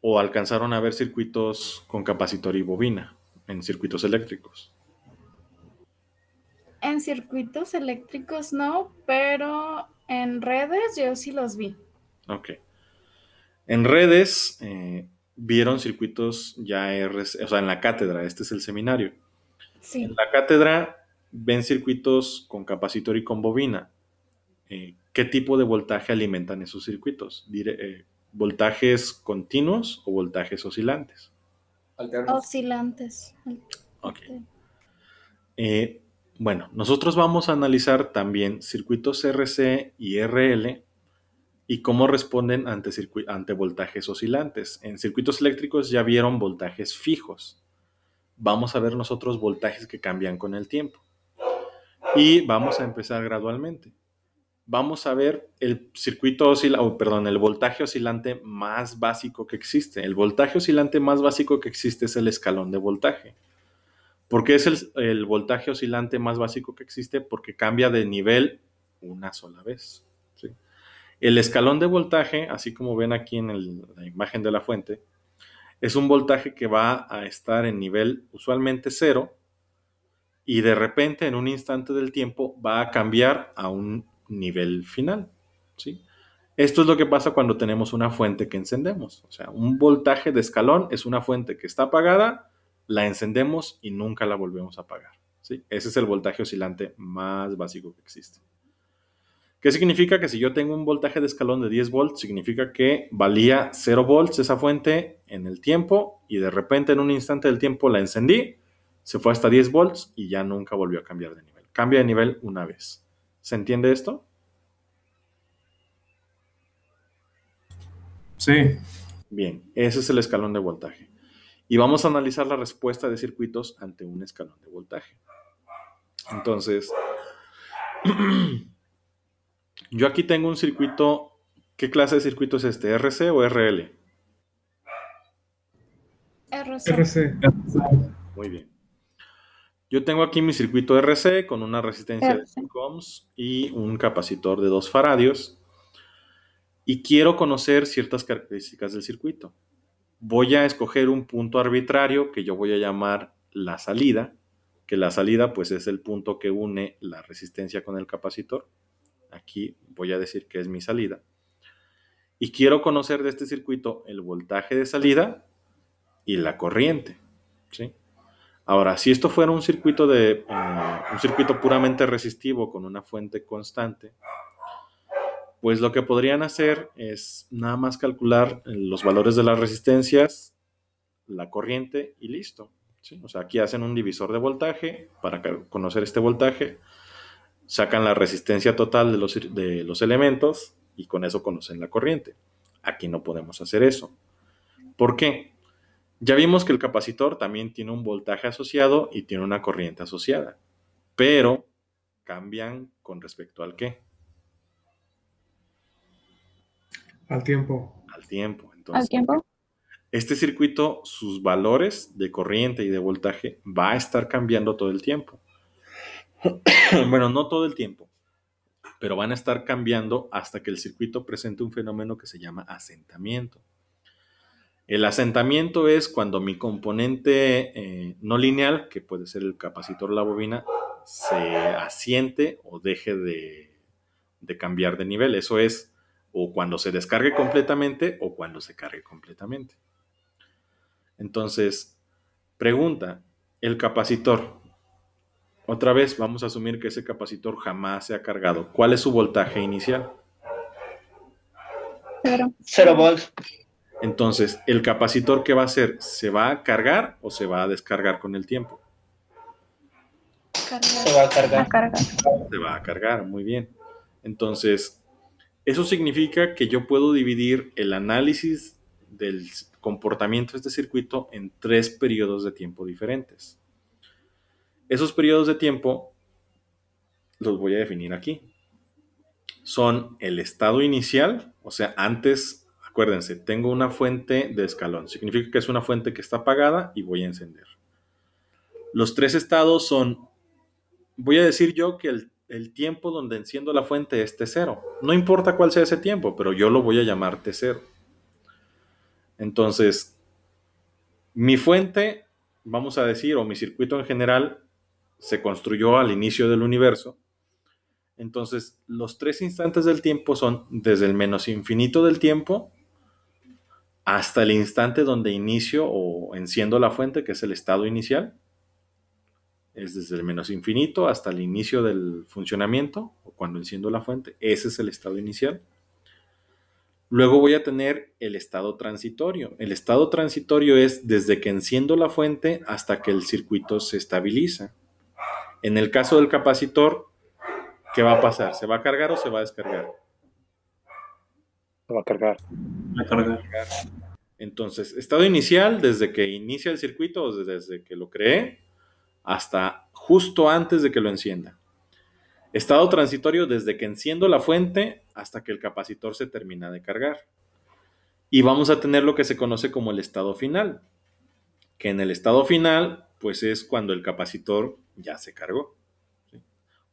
o alcanzaron a ver circuitos con capacitor y bobina en circuitos eléctricos. En circuitos eléctricos no, pero en redes yo sí los vi. Ok. En redes eh, vieron circuitos ya en la cátedra, este es el seminario. Sí. En la cátedra ven circuitos con capacitor y con bobina. Eh, ¿Qué tipo de voltaje alimentan esos circuitos? Dire, eh, voltajes continuos o voltajes oscilantes? Oscilantes. Ok. Eh, bueno, nosotros vamos a analizar también circuitos RC y RL y cómo responden ante, voltajes oscilantes. En circuitos eléctricos ya vieron voltajes fijos. Vamos a ver nosotros voltajes que cambian con el tiempo. Y vamos a empezar gradualmente vamos a ver el circuito oscilante, perdón, el voltaje oscilante más básico que existe. El voltaje oscilante más básico que existe es el escalón de voltaje. ¿Por qué es el, voltaje oscilante más básico que existe? Porque cambia de nivel una sola vez. El escalón de voltaje, así como ven aquí en la imagen de la fuente, es un voltaje que va a estar en nivel usualmente cero y de repente en un instante del tiempo va a cambiar a un nivel final. ¿sí? Esto es lo que pasa cuando tenemos una fuente que encendemos. O sea, un voltaje de escalón es una fuente que está apagada, la encendemos y nunca la volvemos a apagar. ¿sí? Ese es el voltaje oscilante más básico que existe. ¿Qué significa? Que si yo tengo un voltaje de escalón de 10 volts, significa que valía 0 volts esa fuente en el tiempo y de repente en un instante del tiempo la encendí, se fue hasta 10 volts y ya nunca volvió a cambiar de nivel. Cambia de nivel una vez. ¿Se entiende esto? Sí. Bien, ese es el escalón de voltaje. Y vamos a analizar la respuesta de circuitos ante un escalón de voltaje. Entonces, yo aquí tengo un circuito. ¿Qué clase de circuito es este? ¿RC o RL? RC. RC. Muy bien. Yo tengo aquí mi circuito RC con una resistencia de 5 ohms y un capacitor de 2 faradios. Y quiero conocer ciertas características del circuito. Voy a escoger un punto arbitrario que yo voy a llamar la salida, que la salida pues es el punto que une la resistencia con el capacitor. Aquí voy a decir que es mi salida. Y quiero conocer de este circuito el voltaje de salida y la corriente. ¿sí? Ahora, si esto fuera un circuito de mm, un circuito puramente resistivo con una fuente constante, pues lo que podrían hacer es nada más calcular eh, los valores de las resistencias, la corriente y listo. O sea, aquí hacen un divisor de voltaje para conocer este voltaje, sacan la resistencia total de los, de los elementos y con eso conocen la corriente. Aquí no podemos hacer eso. ¿Por qué? Ya vimos que el capacitor también tiene un voltaje asociado y tiene una corriente asociada, pero cambian con respecto al qué? Al tiempo. Al tiempo. Entonces, al tiempo. Este circuito, sus valores de corriente y de voltaje va a estar cambiando todo el tiempo. bueno, no todo el tiempo, pero van a estar cambiando hasta que el circuito presente un fenómeno que se llama asentamiento. El asentamiento es cuando mi componente eh, no lineal, que puede ser el capacitor la bobina, se asiente o deje de, cambiar de nivel. Eso es o cuando se descargue completamente o cuando se cargue completamente. Entonces, pregunta, el capacitor. Otra vez vamos a asumir que ese capacitor jamás se ha cargado. ¿Cuál es su voltaje inicial? Cero. Cero volts. Entonces, ¿el capacitor que va a hacer? ¿Se va a cargar o se va a descargar con el tiempo? Se va a cargar. a cargar. Se va a cargar, muy bien. Entonces, eso significa que yo puedo dividir el análisis del comportamiento de este circuito en tres periodos de tiempo diferentes. Esos periodos de tiempo los voy a definir aquí. Son el estado inicial, o sea, antes Acuérdense, tengo una fuente de escalón. Significa que es una fuente que está apagada y voy a encender. Los tres estados son, voy a decir yo que el, tiempo donde enciendo la fuente es T0. No importa cuál sea ese tiempo, pero yo lo voy a llamar T0. Entonces, mi fuente, vamos a decir, o mi circuito en general, se construyó al inicio del universo. Entonces, los tres instantes del tiempo son desde el menos infinito del tiempo hasta el instante donde inicio o enciendo la fuente, que es el estado inicial, es desde el menos infinito hasta el inicio del funcionamiento, o cuando enciendo la fuente, ese es el estado inicial. Luego voy a tener el estado transitorio. El estado transitorio es desde que enciendo la fuente hasta que el circuito se estabiliza. En el caso del capacitor, ¿qué va a pasar? ¿Se va a cargar o se va a descargar? va a cargar. Va a cargar. Entonces, estado inicial, desde que inicia el circuito, desde que lo cree, hasta justo antes de que lo encienda. Estado transitorio desde que enciendo la fuente hasta que el capacitor se termina de cargar. Y vamos a tener lo que se conoce como el estado final, que en el estado final, pues es cuando el capacitor ya se cargó.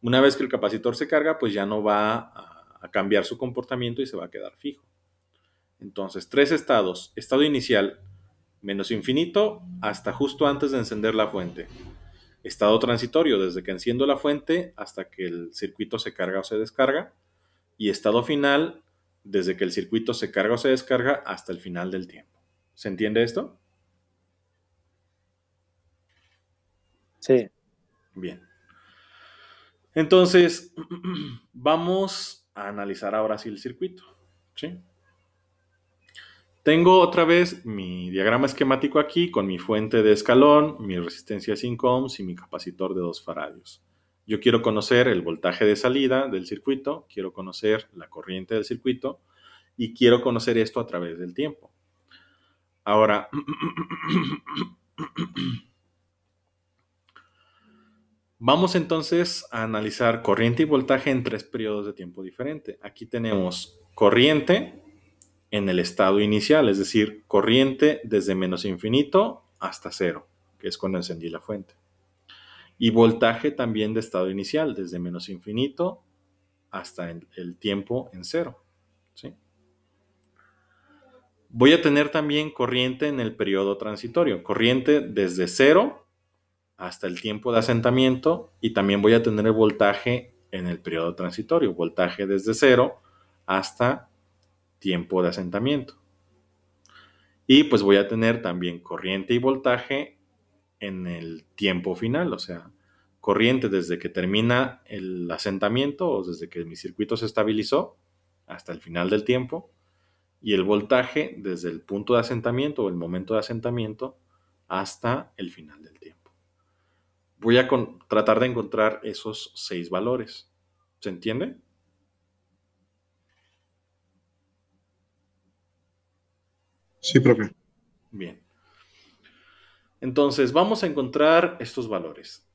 Una vez que el capacitor se carga, pues ya no va a a cambiar su comportamiento y se va a quedar fijo. Entonces, tres estados. Estado inicial, menos infinito, hasta justo antes de encender la fuente. Estado transitorio, desde que enciendo la fuente hasta que el circuito se carga o se descarga. Y estado final, desde que el circuito se carga o se descarga hasta el final del tiempo. ¿Se entiende esto? Sí. Bien. Entonces, vamos analizar ahora sí el circuito. Tengo otra vez mi diagrama esquemático aquí con mi fuente de escalón, mi resistencia 5 ohms y mi capacitor de 2 faradios. Yo quiero conocer el voltaje de salida del circuito, quiero conocer la corriente del circuito y quiero conocer esto a través del tiempo. Ahora, Vamos entonces a analizar corriente y voltaje en tres periodos de tiempo diferente. Aquí tenemos corriente en el estado inicial, es decir, corriente desde menos infinito hasta cero, que es cuando encendí la fuente. Y voltaje también de estado inicial, desde menos infinito hasta el, tiempo en cero. Voy a tener también corriente en el periodo transitorio, corriente desde cero hasta el tiempo de asentamiento y también voy a tener el voltaje en el periodo transitorio, voltaje desde cero hasta tiempo de asentamiento. Y pues voy a tener también corriente y voltaje en el tiempo final, o sea, corriente desde que termina el asentamiento o desde que mi circuito se estabilizó hasta el final del tiempo y el voltaje desde el punto de asentamiento o el momento de asentamiento hasta el final del voy a tratar de encontrar esos seis valores. ¿Se entiende? Sí, profe. Bien. Entonces, vamos a encontrar estos valores.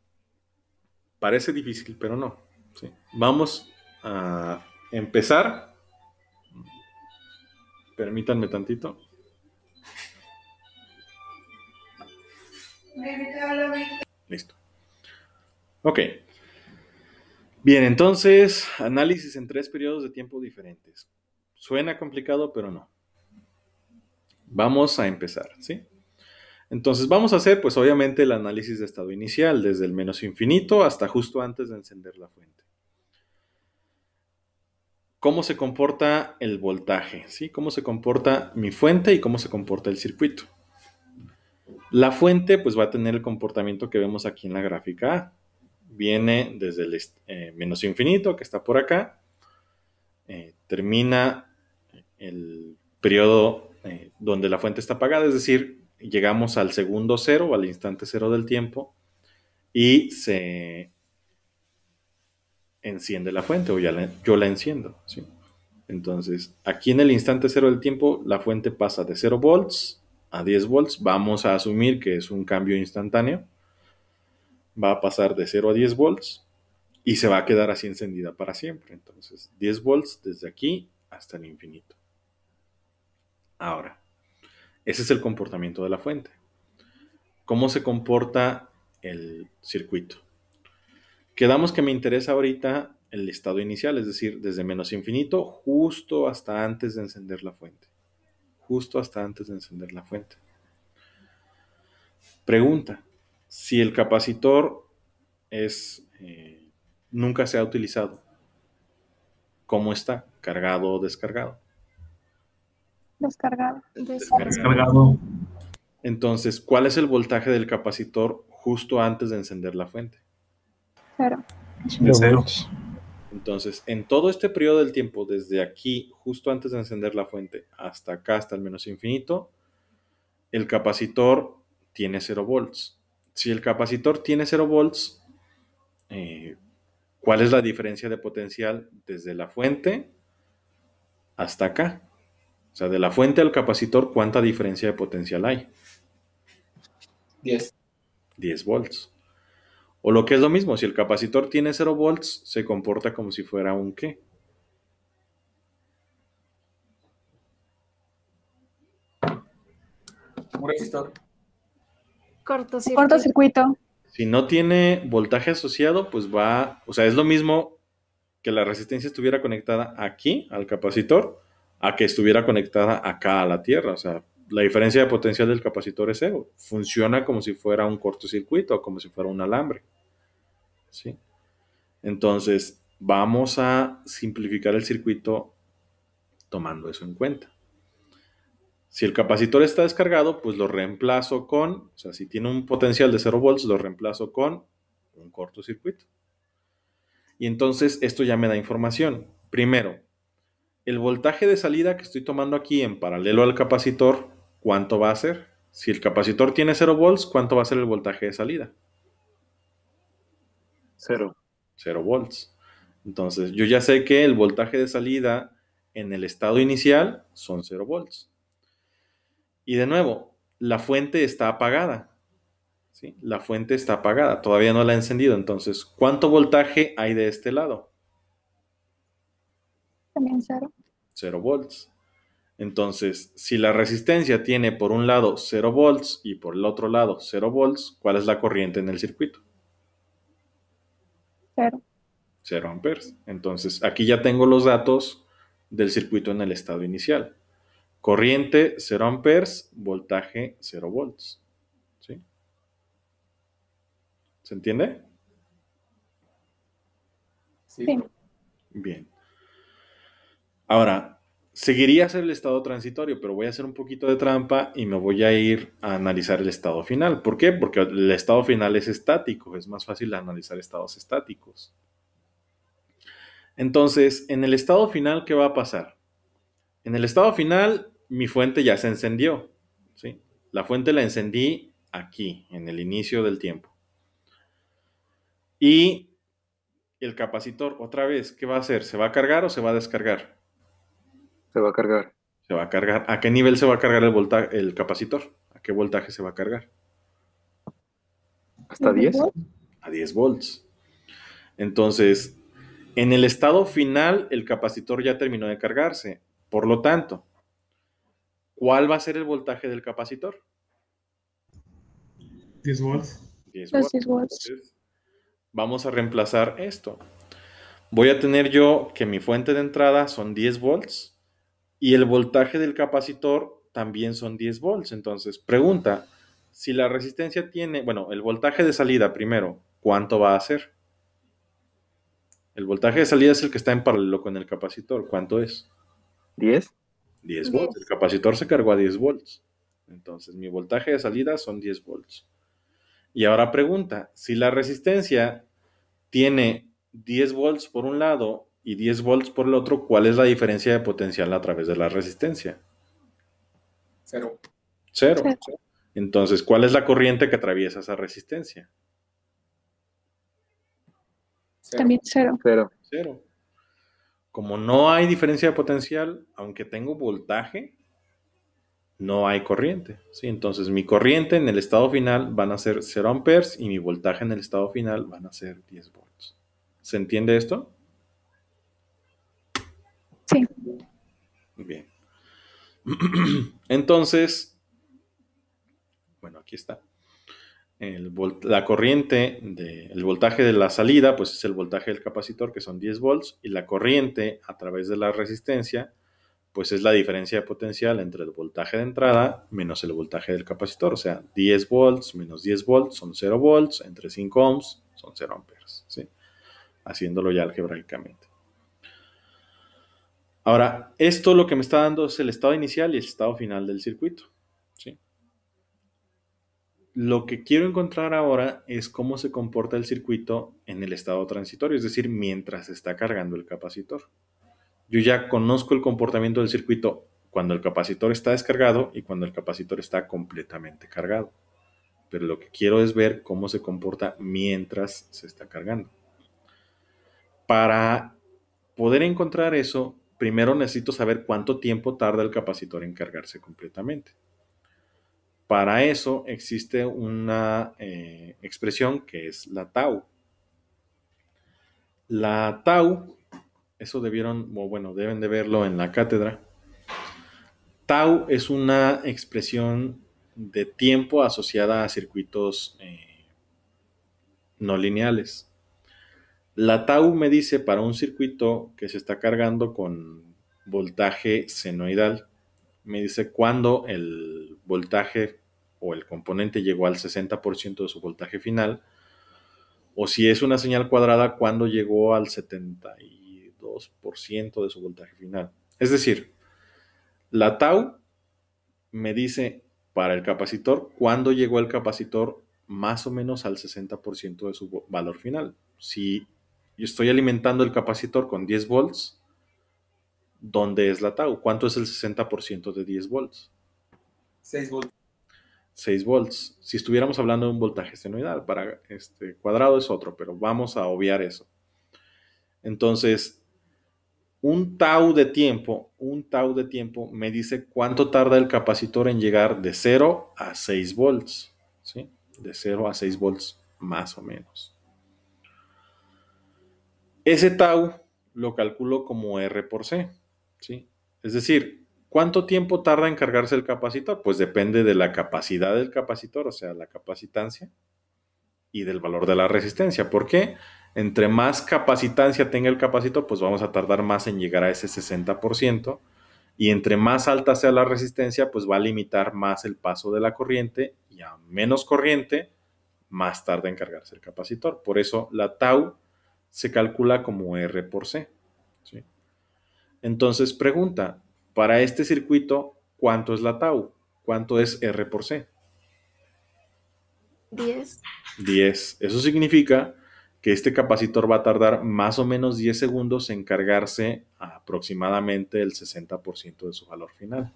Parece difícil, pero no. ¿sí? Vamos a empezar. Permítanme tantito. Listo. Ok. Bien, entonces, análisis en tres periodos de tiempo diferentes. Suena complicado, pero no. Vamos a empezar, ¿sí? Entonces vamos a hacer, pues obviamente, el análisis de estado inicial, desde el menos infinito hasta justo antes de encender la fuente. Cómo se comporta el voltaje, ¿sí? Cómo se comporta mi fuente y cómo se comporta el circuito. La fuente, pues va a tener el comportamiento que vemos aquí en la gráfica A viene desde el eh, menos infinito que está por acá, eh, termina el periodo eh, donde la fuente está apagada, es decir, llegamos al segundo cero, al instante cero del tiempo, y se enciende la fuente, o ya yo la enciendo. ¿sí? Entonces, aquí en el instante cero del tiempo, la fuente pasa de 0 volts a 10 volts. Vamos a asumir que es un cambio instantáneo va a pasar de 0 a 10 volts y se va a quedar así encendida para siempre. Entonces, 10 volts desde aquí hasta el infinito. Ahora, ese es el comportamiento de la fuente. ¿Cómo se comporta el circuito? Quedamos que me interesa ahorita el estado inicial, es decir, desde menos infinito justo hasta antes de encender la fuente. Justo hasta antes de encender la fuente. Pregunta, si el capacitor es, eh, nunca se ha utilizado, ¿cómo está? ¿Cargado o descargado? Descargado. descargado. Entonces, ¿cuál es el voltaje del capacitor justo antes de encender la fuente? Cero. De cero. Entonces, en todo este periodo del tiempo, desde aquí, justo antes de encender la fuente, hasta acá, hasta el menos infinito, el capacitor tiene cero volts. Si el capacitor tiene 0 volts, eh, ¿cuál es la diferencia de potencial desde la fuente hasta acá? O sea, de la fuente al capacitor, ¿cuánta diferencia de potencial hay? 10. 10 volts. O lo que es lo mismo, si el capacitor tiene 0 volts, se comporta como si fuera un qué. Un resistor. Cortocircuito. Si no tiene voltaje asociado, pues va, o sea, es lo mismo que la resistencia estuviera conectada aquí al capacitor a que estuviera conectada acá a la Tierra. O sea, la diferencia de potencial del capacitor es cero. Funciona como si fuera un cortocircuito o como si fuera un alambre. Entonces, vamos a simplificar el circuito tomando eso en cuenta. Si el capacitor está descargado, pues lo reemplazo con, o sea, si tiene un potencial de 0 volts, lo reemplazo con un cortocircuito. Y entonces esto ya me da información. Primero, el voltaje de salida que estoy tomando aquí en paralelo al capacitor, ¿cuánto va a ser? Si el capacitor tiene 0 volts, ¿cuánto va a ser el voltaje de salida? 0. 0 volts. Entonces, yo ya sé que el voltaje de salida en el estado inicial son 0 volts. Y de nuevo, la fuente está apagada. ¿sí? La fuente está apagada, todavía no la ha encendido. Entonces, ¿cuánto voltaje hay de este lado? También cero. Cero volts. Entonces, si la resistencia tiene por un lado 0 volts y por el otro lado 0 volts, ¿cuál es la corriente en el circuito? Cero. 0 amperes. Entonces, aquí ya tengo los datos del circuito en el estado inicial. Corriente 0 amperes, voltaje 0 volts. ¿Sí? ¿Se entiende? Sí. Bien. Ahora, seguiría ser el estado transitorio, pero voy a hacer un poquito de trampa y me voy a ir a analizar el estado final. ¿Por qué? Porque el estado final es estático, es más fácil analizar estados estáticos. Entonces, en el estado final, ¿qué va a pasar? En el estado final mi fuente ya se encendió. ¿sí? La fuente la encendí aquí, en el inicio del tiempo. Y el capacitor, otra vez, ¿qué va a hacer? ¿Se va a cargar o se va a descargar? Se va a cargar. Se va a cargar. ¿A qué nivel se va a cargar el, el capacitor? ¿A qué voltaje se va a cargar? ¿Hasta 10? A 10 volts. Entonces, en el estado final, el capacitor ya terminó de cargarse. Por lo tanto, ¿Cuál va a ser el voltaje del capacitor? 10 volts. vamos a reemplazar esto. Voy a tener yo que mi fuente de entrada son 10 volts y el voltaje del capacitor también son 10 volts. Entonces, pregunta, si la resistencia tiene, bueno, el voltaje de salida primero, ¿cuánto va a ser? El voltaje de salida es el que está en paralelo con el capacitor. ¿Cuánto es? 10. 10 volts. El capacitor se cargó a 10 volts. Entonces mi voltaje de salida son 10 volts. Y ahora pregunta, si la resistencia tiene 10 volts por un lado y 10 volts por el otro, ¿cuál es la diferencia de potencial a través de la resistencia? Cero. Cero. Entonces, ¿cuál es la corriente que atraviesa esa resistencia? También cero. Cero. Cero como no hay diferencia de potencial, aunque tengo voltaje, no hay corriente. ¿sí? Entonces mi corriente en el estado final van a ser 0 amperes y mi voltaje en el estado final van a ser 10 volts. ¿Se entiende esto? Sí. Bien. Entonces, bueno, aquí está la corriente, del voltaje de la salida, pues es el voltaje del capacitor, que son 10 volts, y la corriente a través de la resistencia, pues es la diferencia de potencial entre el voltaje de entrada menos el voltaje del capacitor, o sea, 10 volts menos 10 volts son 0 volts, entre 5 ohms son 0 amperes, ¿sí? haciéndolo ya algebraicamente. Ahora, esto lo que me está dando es el estado inicial y el estado final del circuito. ¿sí? lo que quiero encontrar ahora es cómo se comporta el circuito en el estado transitorio, es decir, mientras está cargando el capacitor. Yo ya conozco el comportamiento del circuito cuando el capacitor está descargado y cuando el capacitor está completamente cargado. Pero lo que quiero es ver cómo se comporta mientras se está cargando. Para poder encontrar eso, primero necesito saber cuánto tiempo tarda el capacitor en cargarse completamente. Para eso existe una eh, expresión que es la tau. La tau, eso debieron, o bueno, deben de verlo en la cátedra. Tau es una expresión de tiempo asociada a circuitos eh, no lineales. La tau me dice para un circuito que se está cargando con voltaje senoidal me dice cuándo el voltaje o el componente llegó al 60% de su voltaje final, o si es una señal cuadrada, cuándo llegó al 72% de su voltaje final. Es decir, la tau me dice para el capacitor cuándo llegó el capacitor más o menos al 60% de su valor final. Si yo estoy alimentando el capacitor con 10 volts, ¿Dónde es la tau? ¿Cuánto es el 60% de 10 volts? 6 volts. 6 volts. Si estuviéramos hablando de un voltaje senoidal, para este cuadrado es otro, pero vamos a obviar eso. Entonces, un tau de tiempo, un tau de tiempo me dice cuánto tarda el capacitor en llegar de 0 a 6 volts, ¿sí? De 0 a 6 volts más o menos. Ese tau lo calculo como R por C. ¿sí? Es decir, ¿cuánto tiempo tarda en cargarse el capacitor? Pues depende de la capacidad del capacitor, o sea, la capacitancia y del valor de la resistencia. ¿Por qué? Entre más capacitancia tenga el capacitor, pues vamos a tardar más en llegar a ese 60%. Y entre más alta sea la resistencia, pues va a limitar más el paso de la corriente y a menos corriente, más tarda en cargarse el capacitor. Por eso la tau se calcula como R por C. ¿sí? Entonces pregunta, para este circuito, ¿cuánto es la tau? ¿Cuánto es R por C? 10. 10. Eso significa que este capacitor va a tardar más o menos 10 segundos en cargarse aproximadamente el 60% de su valor final.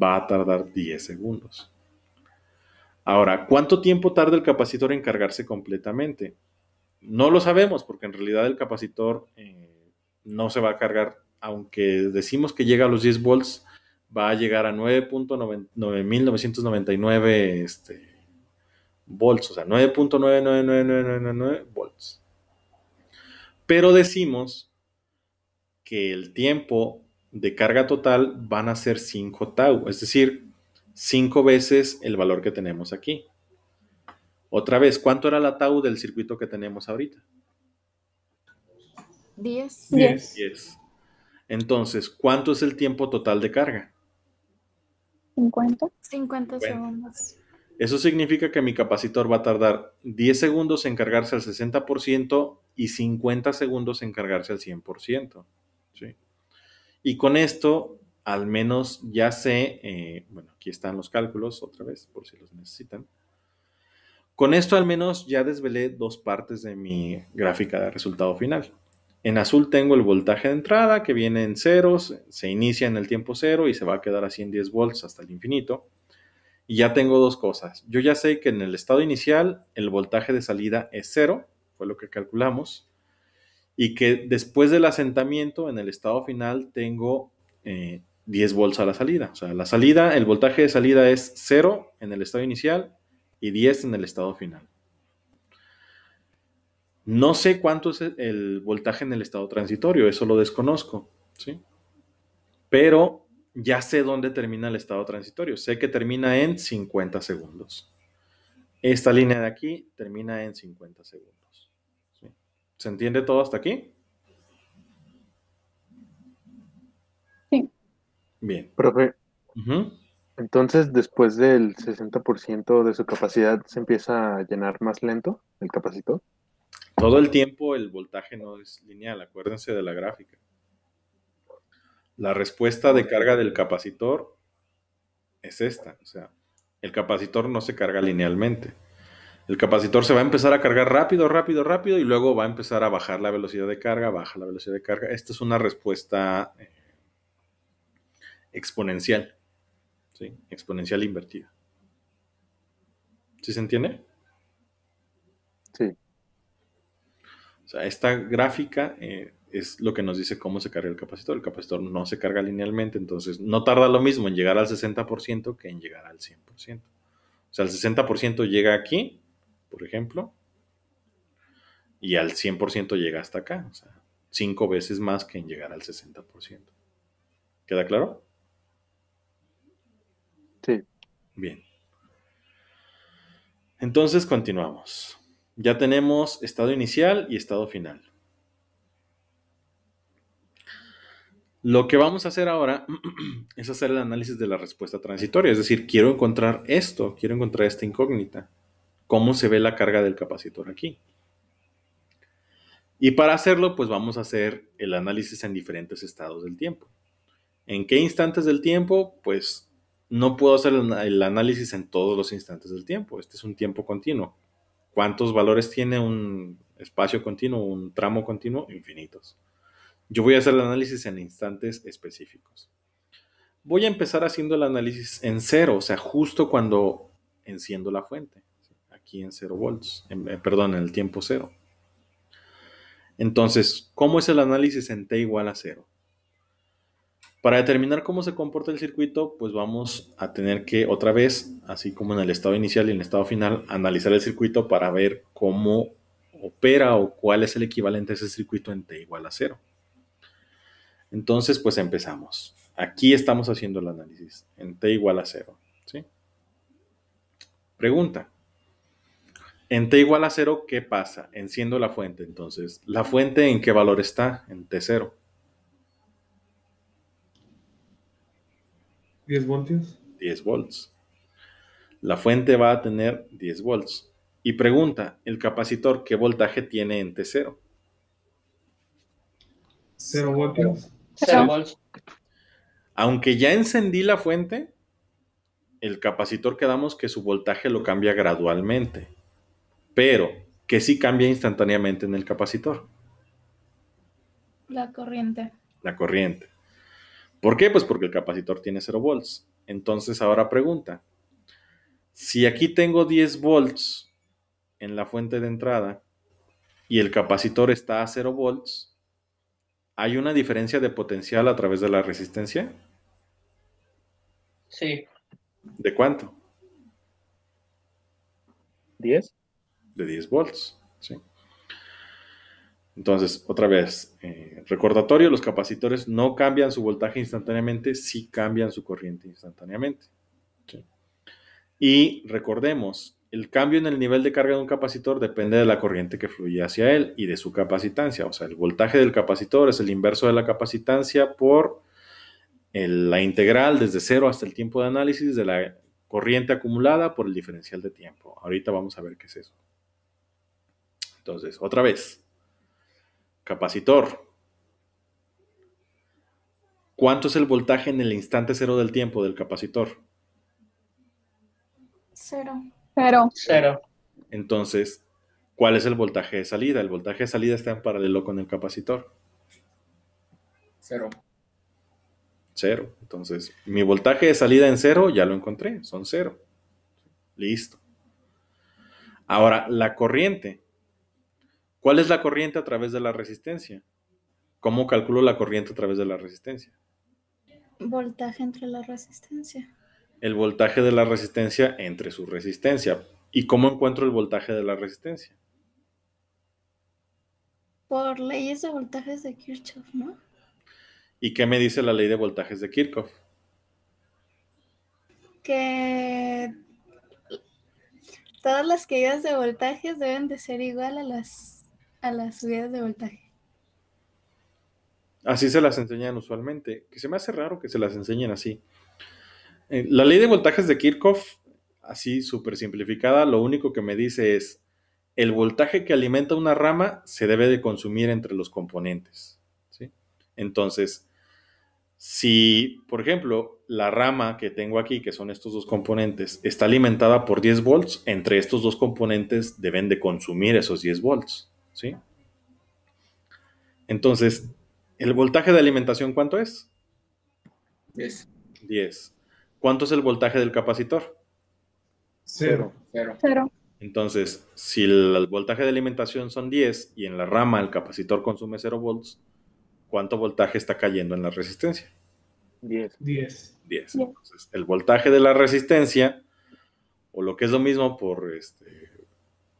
Va a tardar 10 segundos. Ahora, ¿cuánto tiempo tarda el capacitor en cargarse completamente? No lo sabemos porque en realidad el capacitor eh, no se va a cargar, aunque decimos que llega a los 10 volts, va a llegar a 9.9999 este, volts, o sea, 9.99999 volts. Pero decimos que el tiempo de carga total van a ser 5 tau, es decir, 5 veces el valor que tenemos aquí. Otra vez, ¿cuánto era la tau del circuito que tenemos ahorita? 10. 10. Entonces, ¿cuánto es el tiempo total de carga? 50. 50 segundos. Eso significa que mi capacitor va a tardar 10 segundos en cargarse al 60% y 50 segundos en cargarse al 100%. Y con esto, al menos ya sé, eh, bueno, aquí están los cálculos otra vez, por si los necesitan. Con esto al menos ya desvelé dos partes de mi gráfica de resultado final. En azul tengo el voltaje de entrada que viene en ceros, se inicia en el tiempo cero y se va a quedar así en 10 volts hasta el infinito. Y ya tengo dos cosas. Yo ya sé que en el estado inicial el voltaje de salida es cero, fue lo que calculamos, y que después del asentamiento en el estado final tengo 10 eh, volts a la salida. O sea, la salida, el voltaje de salida es 0 en el estado inicial y 10 en el estado final. No sé cuánto es el voltaje en el estado transitorio, eso lo desconozco, ¿sí? Pero ya sé dónde termina el estado transitorio, sé que termina en 50 segundos. Esta línea de aquí termina en 50 segundos. ¿Se entiende todo hasta aquí? Sí. Bien. Profe. Entonces, después del 60% de su capacidad, ¿se empieza a llenar más lento el capacitor? Todo el tiempo el voltaje no es lineal, acuérdense de la gráfica. La respuesta de carga del capacitor es esta, o sea, el capacitor no se carga linealmente. El capacitor se va a empezar a cargar rápido, rápido, rápido y luego va a empezar a bajar la velocidad de carga, baja la velocidad de carga. Esta es una respuesta eh, exponencial, ¿sí? exponencial invertida. ¿Sí se entiende? O sea, esta gráfica eh, es lo que nos dice cómo se carga el capacitor. El capacitor no se carga linealmente, entonces no tarda lo mismo en llegar al 60% que en llegar al 100%. O sea, el 60% llega aquí, por ejemplo, y al 100% llega hasta acá. O sea, cinco veces más que en llegar al 60%. ¿Queda claro? Sí. Bien. Entonces continuamos. Ya tenemos estado inicial y estado final. Lo que vamos a hacer ahora es hacer el análisis de la respuesta transitoria, es decir, quiero encontrar esto, quiero encontrar esta incógnita, cómo se ve la carga del capacitor aquí. Y para hacerlo, pues vamos a hacer el análisis en diferentes estados del tiempo. ¿En qué instantes del tiempo? Pues no puedo hacer el análisis en todos los instantes del tiempo, este es un tiempo continuo ¿Cuántos valores tiene un espacio continuo, un tramo continuo? Infinitos. Yo voy a hacer el análisis en instantes específicos. Voy a empezar haciendo el análisis en cero, o sea, justo cuando enciendo la fuente, aquí en cero volts, eh, perdón, en el tiempo cero. Entonces, ¿cómo es el análisis en t igual a cero? Para determinar cómo se comporta el circuito, pues vamos a tener que otra vez, así como en el estado inicial y en el estado final, analizar el circuito para ver cómo opera o cuál es el equivalente de ese circuito en T igual a cero. Entonces, pues empezamos. Aquí estamos haciendo el análisis en T igual a cero. Pregunta. En T igual a cero, ¿qué pasa? Enciendo la fuente. Entonces, ¿la fuente en qué valor está? En T0. ¿10 voltios? 10 volts. La fuente va a tener 10 volts. Y pregunta, ¿el capacitor qué voltaje tiene en T0? 0 voltios. 0 volts. Aunque ya encendí la fuente, el capacitor quedamos que su voltaje lo cambia gradualmente, pero que sí cambia instantáneamente en el capacitor. La corriente. La corriente. ¿Por qué? Pues porque el capacitor tiene 0 volts. Entonces ahora pregunta, si aquí tengo 10 volts en la fuente de entrada y el capacitor está a 0 volts, ¿hay una diferencia de potencial a través de la resistencia? Sí. ¿De cuánto? 10. De 10 volts. Entonces, otra vez, eh, recordatorio, los capacitores no cambian su voltaje instantáneamente, sí cambian su corriente instantáneamente. Y recordemos, el cambio en el nivel de carga de un capacitor depende de la corriente que fluye hacia él y de su capacitancia. O sea, el voltaje del capacitor es el inverso de la capacitancia por la integral desde cero hasta el tiempo de análisis de la corriente acumulada por el diferencial de tiempo. Ahorita vamos a ver qué es eso. Entonces, otra vez, Capacitor. ¿Cuánto es el voltaje en el instante cero del tiempo del capacitor? Cero. Cero. Cero. Entonces, ¿cuál es el voltaje de salida? El voltaje de salida está en paralelo con el capacitor. Cero. Cero. Entonces, mi voltaje de salida en cero ya lo encontré, son cero. Listo. Ahora, la corriente. ¿Cuál es la corriente a través de la resistencia? ¿Cómo calculo la corriente a través de la resistencia? Voltaje entre la resistencia. El voltaje de la resistencia entre su resistencia. ¿Y cómo encuentro el voltaje de la resistencia? Por leyes de voltajes de Kirchhoff, ¿no? ¿Y qué me dice la ley de voltajes de Kirchhoff? Que todas las caídas de voltajes deben de ser igual a las las subidas de voltaje. Así se las enseñan usualmente, que se me hace raro que se las enseñen así. Eh, la ley de voltajes de Kirchhoff, así súper simplificada, lo único que me dice es, el voltaje que alimenta una rama se debe de consumir entre los componentes. Entonces, si, por ejemplo, la rama que tengo aquí, que son estos dos componentes, está alimentada por 10 volts, entre estos dos componentes deben de consumir esos 10 volts. ¿sí? Entonces, ¿el voltaje de alimentación cuánto es? 10. 10. ¿Cuánto es el voltaje del capacitor? 0. Cero. Entonces, si el voltaje de alimentación son 10 y en la rama el capacitor consume 0 volts, ¿cuánto voltaje está cayendo en la resistencia? 10. 10. 10. Entonces, el voltaje de la resistencia, o lo que es lo mismo por este,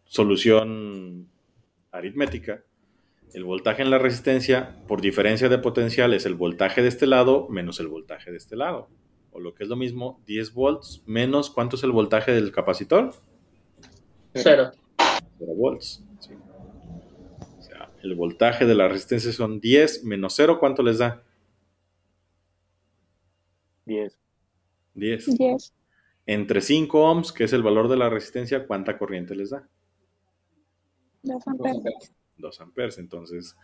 solución aritmética, el voltaje en la resistencia por diferencia de potencial es el voltaje de este lado menos el voltaje de este lado. O lo que es lo mismo, 10 volts menos cuánto es el voltaje del capacitor? Cero. volts. O sea, el voltaje de la resistencia son 10 menos 0, ¿cuánto les da? 10. 10. Entre 5 ohms, que es el valor de la resistencia, ¿cuánta corriente les da? 2 amperes. 2 amperes. Entonces,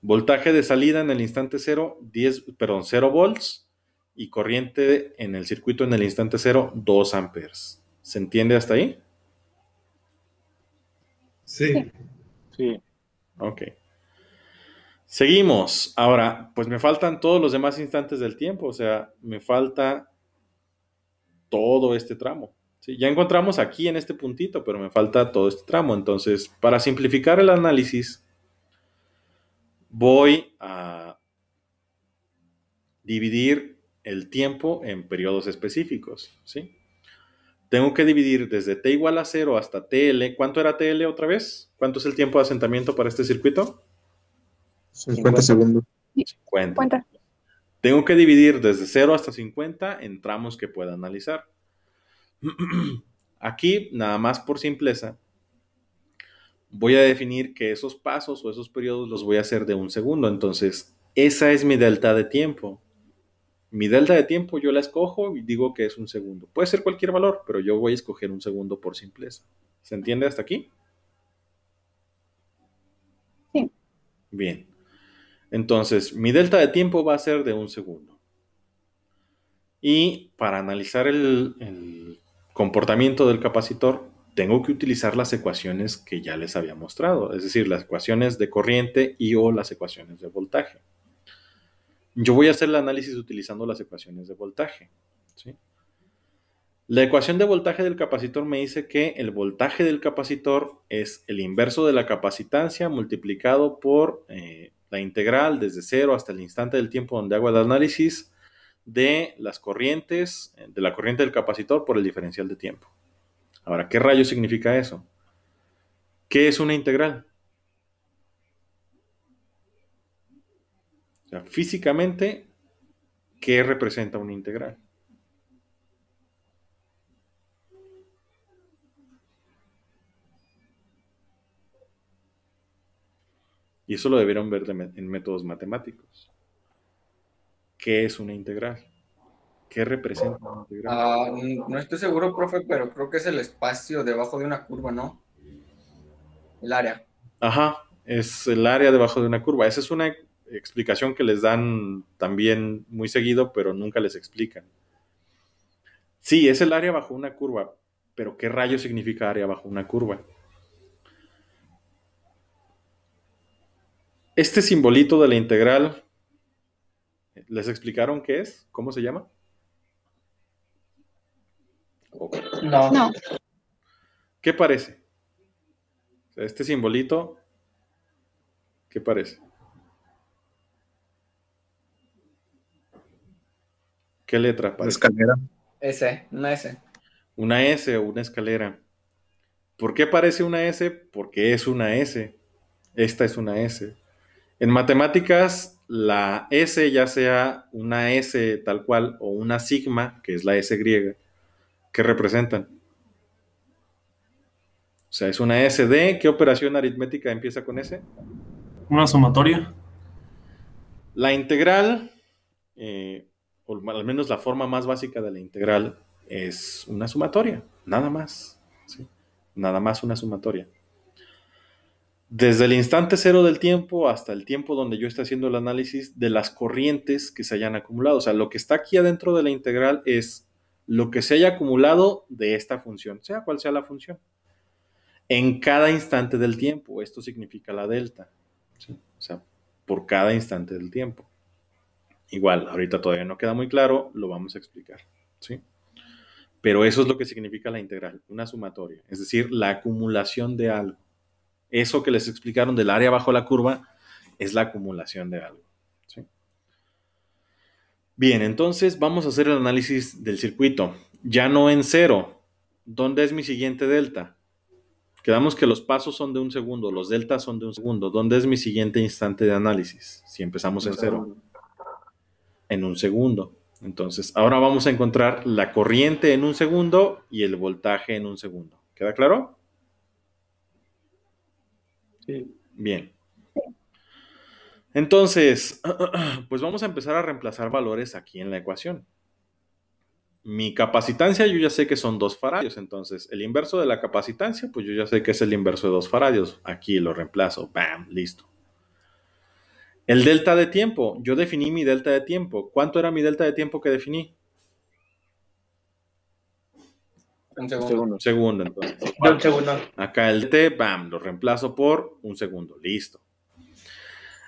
voltaje de salida en el instante 0, 10, perdón, 0 volts y corriente en el circuito en el instante 0, 2 amperes. ¿Se entiende hasta ahí? Sí. Sí. Ok. Seguimos. Ahora, pues me faltan todos los demás instantes del tiempo, o sea, me falta todo este tramo. Sí, ya encontramos aquí en este puntito, pero me falta todo este tramo. Entonces, para simplificar el análisis, voy a dividir el tiempo en periodos específicos. ¿sí? Tengo que dividir desde t igual a 0 hasta tl. ¿Cuánto era tl otra vez? ¿Cuánto es el tiempo de asentamiento para este circuito? 50 segundos. Tengo que dividir desde 0 hasta 50 en tramos que pueda analizar. Aquí, nada más por simpleza, voy a definir que esos pasos o esos periodos los voy a hacer de un segundo. Entonces, esa es mi delta de tiempo. Mi delta de tiempo yo la escojo y digo que es un segundo. Puede ser cualquier valor, pero yo voy a escoger un segundo por simpleza. ¿Se entiende hasta aquí? Sí. Bien. Entonces, mi delta de tiempo va a ser de un segundo. Y para analizar el, el comportamiento del capacitor, tengo que utilizar las ecuaciones que ya les había mostrado, es decir, las ecuaciones de corriente y o las ecuaciones de voltaje. Yo voy a hacer el análisis utilizando las ecuaciones de voltaje. La ecuación de voltaje del capacitor me dice que el voltaje del capacitor es el inverso de la capacitancia multiplicado por eh, la integral desde cero hasta el instante del tiempo donde hago el análisis de las corrientes, eh, de la corriente del capacitor por el diferencial de tiempo. Ahora, ¿qué rayo significa eso? ¿Qué es una integral? físicamente, ¿qué representa una integral? Y eso lo debieron ver en métodos matemáticos. ¿Qué es una integral? ¿Qué representa una integral? Ah, no estoy seguro, profe, pero creo que es el espacio debajo de una curva, ¿no? El área. Ajá, es el área debajo de una curva. Esa es una explicación que les dan también muy seguido, pero nunca les explican. Sí, es el área bajo una curva, pero ¿qué rayo significa área bajo una curva? Este simbolito de la integral ¿Les explicaron qué es? ¿Cómo se llama? No. ¿Qué parece? Este simbolito, ¿qué parece? ¿Qué letra parece? escalera. S, una S. Una S o una escalera. ¿Por qué parece una S? Porque es una S. Esta es una S. En matemáticas la S, ya sea una S tal cual o una sigma, que es la S griega, ¿qué representan? O sea, es una SD. ¿Qué operación aritmética empieza con S? Una sumatoria. La integral, eh, o al menos la forma más básica de la integral, es una sumatoria, nada más. Nada más una sumatoria desde el instante cero del tiempo hasta el tiempo donde yo estoy haciendo el análisis de las corrientes que se hayan acumulado. O sea, lo que está aquí adentro de la integral es lo que se haya acumulado de esta función, sea cual sea la función. En cada instante del tiempo, esto significa la delta. O sea, por cada instante del tiempo. Igual, ahorita todavía no queda muy claro, lo vamos a explicar. ¿sí? Pero eso es lo que significa la integral, una sumatoria, es decir, la acumulación de algo eso que les explicaron del área bajo la curva es la acumulación de algo. Bien, entonces vamos a hacer el análisis del circuito. Ya no en cero. ¿Dónde es mi siguiente delta? Quedamos que los pasos son de un segundo, los deltas son de un segundo. ¿Dónde es mi siguiente instante de análisis? Si empezamos en cero. En un segundo. Entonces, ahora vamos a encontrar la corriente en un segundo y el voltaje en un segundo. ¿Queda claro? Bien. Entonces, pues vamos a empezar a reemplazar valores aquí en la ecuación. Mi capacitancia yo ya sé que son 2 faradios, entonces el inverso de la capacitancia, pues yo ya sé que es el inverso de 2 faradios. Aquí lo reemplazo, bam, listo. El delta de tiempo, yo definí mi delta de tiempo. ¿Cuánto era mi delta de tiempo que definí? Un segundo. entonces. un segundo. Acá el T, bam, lo reemplazo por un segundo. Listo.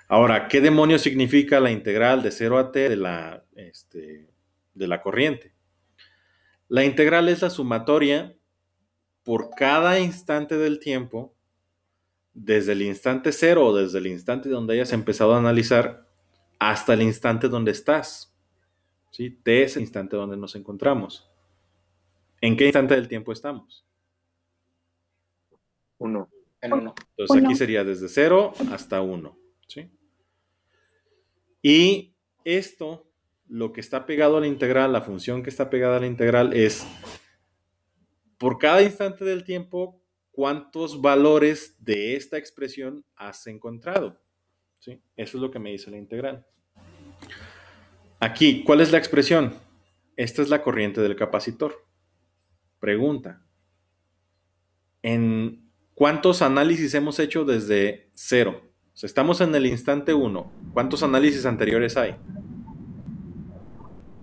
Ahora, ¿qué demonios significa la integral de 0 a t de la, este, de la corriente? La integral es la sumatoria por cada instante del tiempo, desde el instante cero o desde el instante donde hayas empezado a analizar hasta el instante donde estás. ¿Sí? T es el instante donde nos encontramos. ¿En qué instante del tiempo estamos? Uno. En Entonces aquí sería desde 0 hasta 1. ¿sí? Y esto, lo que está pegado a la integral, la función que está pegada a la integral es por cada instante del tiempo, cuántos valores de esta expresión has encontrado. ¿Sí? Eso es lo que me dice la integral. Aquí, ¿cuál es la expresión? Esta es la corriente del capacitor. Pregunta. ¿En cuántos análisis hemos hecho desde cero? estamos en el instante uno. ¿Cuántos análisis anteriores hay?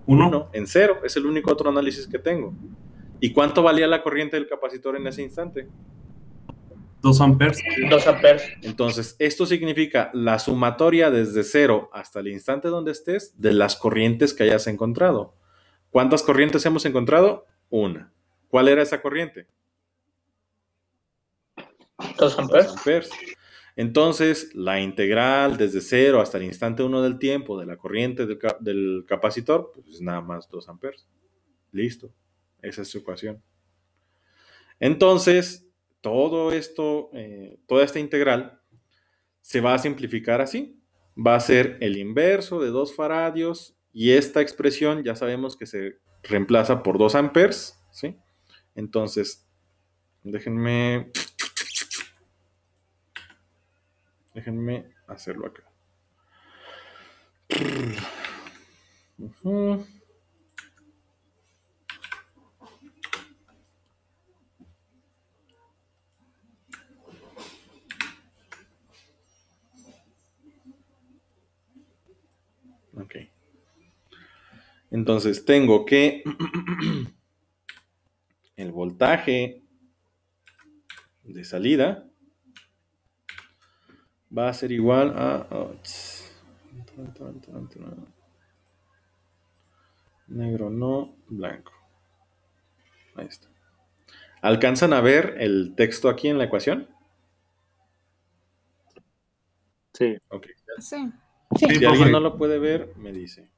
Uno. En cero. Es el único otro análisis que tengo. ¿Y cuánto valía la corriente del capacitor en ese instante? Dos amperes. Dos amperes. Entonces, esto significa la sumatoria desde cero hasta el instante donde estés de las corrientes que hayas encontrado. ¿Cuántas corrientes hemos encontrado? Una. ¿Cuál era esa corriente? 2 amperes. Entonces, la integral desde 0 hasta el instante 1 del tiempo de la corriente del, capacitor, pues es nada más 2 amperes. Listo. Esa es su ecuación. Entonces, todo esto, eh, toda esta integral se va a simplificar así. Va a ser el inverso de 2 faradios y esta expresión ya sabemos que se reemplaza por 2 amperes, ¿sí? Entonces, déjenme... Déjenme hacerlo acá. Entonces tengo que el voltaje de salida va a ser igual a negro no blanco ahí está alcanzan a ver el texto aquí en la ecuación sí Ok. sí. si alguien no lo puede ver me dice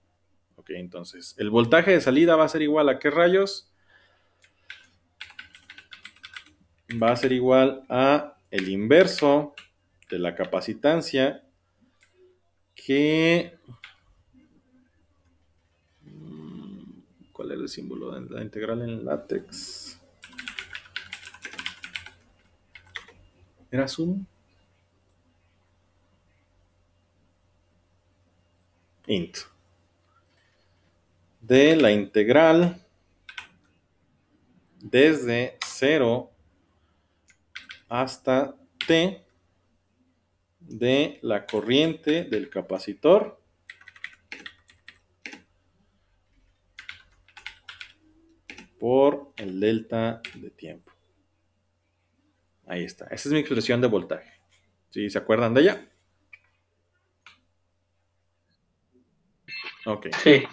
ok entonces el voltaje de salida va a ser igual a qué rayos va a ser igual a el inverso de la capacitancia que... Mm, ¿Cuál era el símbolo de la integral en látex? ¿Era sum? int de la integral desde cero hasta T de la corriente del capacitor. por el delta de tiempo. Ahí está. Esa es mi expresión de voltaje. ¿Sí se acuerdan de ella? Ok. Sí.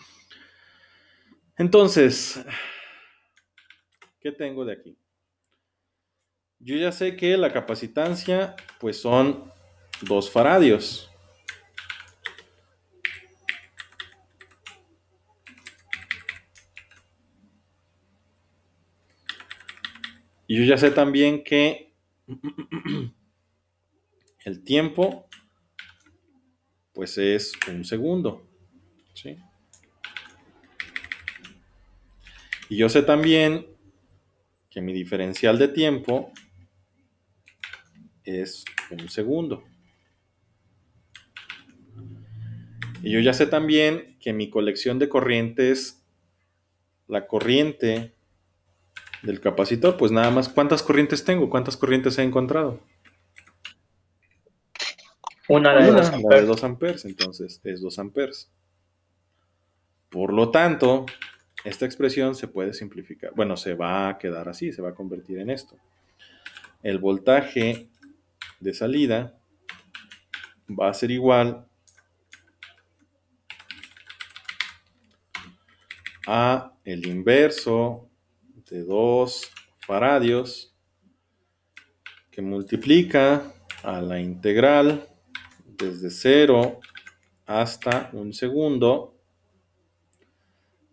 Entonces, ¿qué tengo de aquí? Yo ya sé que la capacitancia, pues son dos faradios. Y yo ya sé también que el tiempo, pues es un segundo. ¿sí? Y yo sé también que mi diferencial de tiempo es un segundo. Y yo ya sé también que mi colección de corrientes, la corriente del capacitor, pues nada más, ¿cuántas corrientes tengo? ¿Cuántas corrientes he encontrado? Una de, 2 amperes, entonces es 2 amperes. Por lo tanto, esta expresión se puede simplificar. Bueno, se va a quedar así, se va a convertir en esto. El voltaje de salida va a ser igual a el inverso de 2 faradios que multiplica a la integral desde 0 hasta un segundo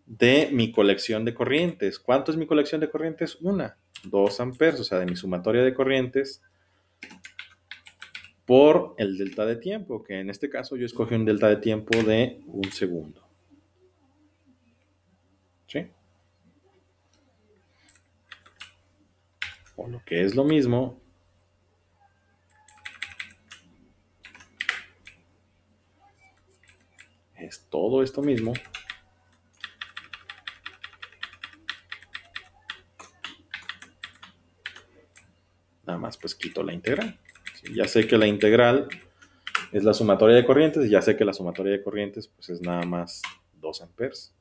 de mi colección de corrientes. ¿Cuánto es mi colección de corrientes? Una, 2 amperes, o sea, de mi sumatoria de corrientes, por el delta de tiempo, que en este caso yo escogí un delta de tiempo de un segundo. ¿Sí? O lo que es lo mismo, es todo esto mismo. Nada más pues quito la integral ya sé que la integral es la sumatoria de corrientes, ya sé que la sumatoria de corrientes pues, es nada más 2 amperes.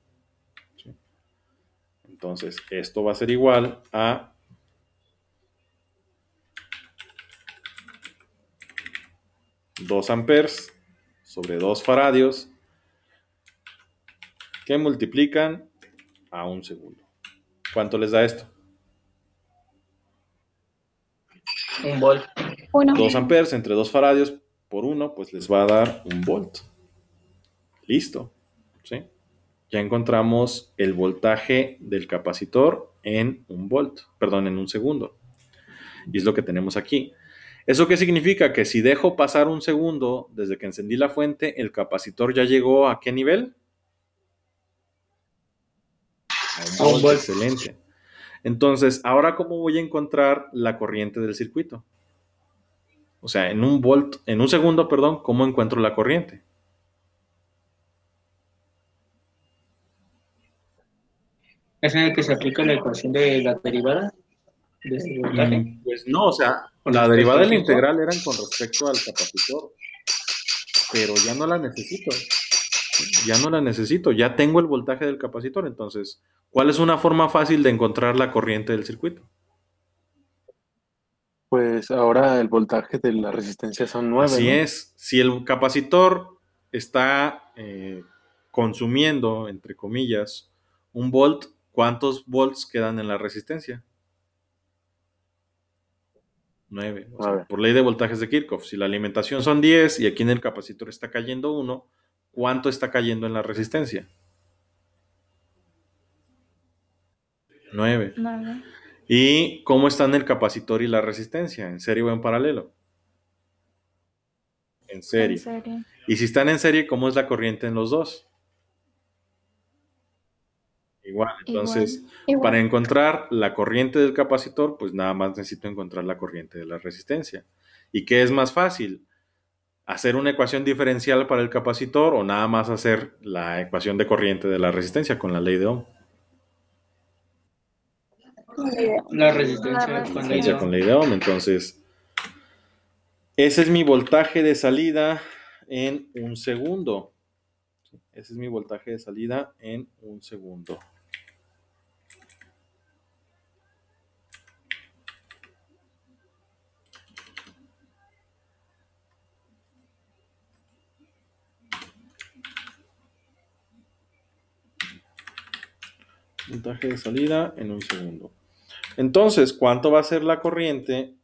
Entonces, esto va a ser igual a ...2 amperes sobre 2 faradios que multiplican a un segundo. ¿Cuánto les da esto? Un volt. 2 amperes entre 2 faradios por 1, pues les va a dar un volt. Listo. ¿sí? Ya encontramos el voltaje del capacitor en un volt, perdón, en un segundo. Y es lo que tenemos aquí. ¿Eso qué significa? Que si dejo pasar un segundo desde que encendí la fuente, el capacitor ya llegó a qué nivel? A volt. Excelente. Entonces, ahora cómo voy a encontrar la corriente del circuito. O sea, en un volt, en un segundo, perdón, ¿cómo encuentro la corriente? ¿Es en el que se aplica la ecuación de la derivada? De este mm, voltaje? Pues no, o sea, la este derivada de la integral eran con respecto al capacitor, pero ya no la necesito. Ya no la necesito, ya tengo el voltaje del capacitor, entonces, ¿cuál es una forma fácil de encontrar la corriente del circuito? Pues ahora el voltaje de la resistencia son 9. Así es. Si el capacitor está eh, consumiendo, entre comillas, un volt, ¿cuántos volts quedan en la resistencia? 9. por ley de voltajes de Kirchhoff, si la alimentación son 10 y aquí en el capacitor está cayendo 1, ¿cuánto está cayendo en la resistencia? 9. 9. ¿Y cómo están el capacitor y la resistencia? ¿En serie o en paralelo? En serie. Y si están en serie, ¿cómo es la corriente en los dos? Igual, entonces, para encontrar la corriente del capacitor, pues nada más necesito encontrar la corriente de la resistencia. ¿Y qué es más fácil? ¿Hacer una ecuación diferencial para el capacitor o nada más hacer la ecuación de corriente de la resistencia con la ley de Ohm? la resistencia, con, la idea. Entonces, ese es mi voltaje de salida en un segundo. Ese es mi voltaje de salida en un segundo. Voltaje de salida en un segundo. Entonces, ¿cuánto va a ser la corriente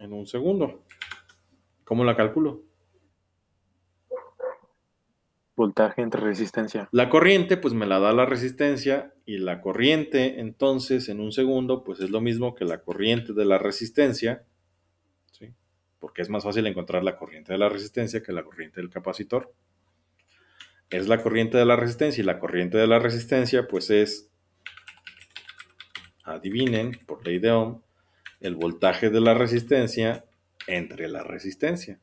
en un segundo? ¿Cómo la calculo? Voltaje entre resistencia. La corriente, pues me la da la resistencia y la corriente, entonces, en un segundo, pues es lo mismo que la corriente de la resistencia, ¿sí? Porque es más fácil encontrar la corriente de la resistencia que la corriente del capacitor. Es la corriente de la resistencia y la corriente de la resistencia, pues es adivinen, por ley de Ohm, el voltaje de la resistencia entre la resistencia.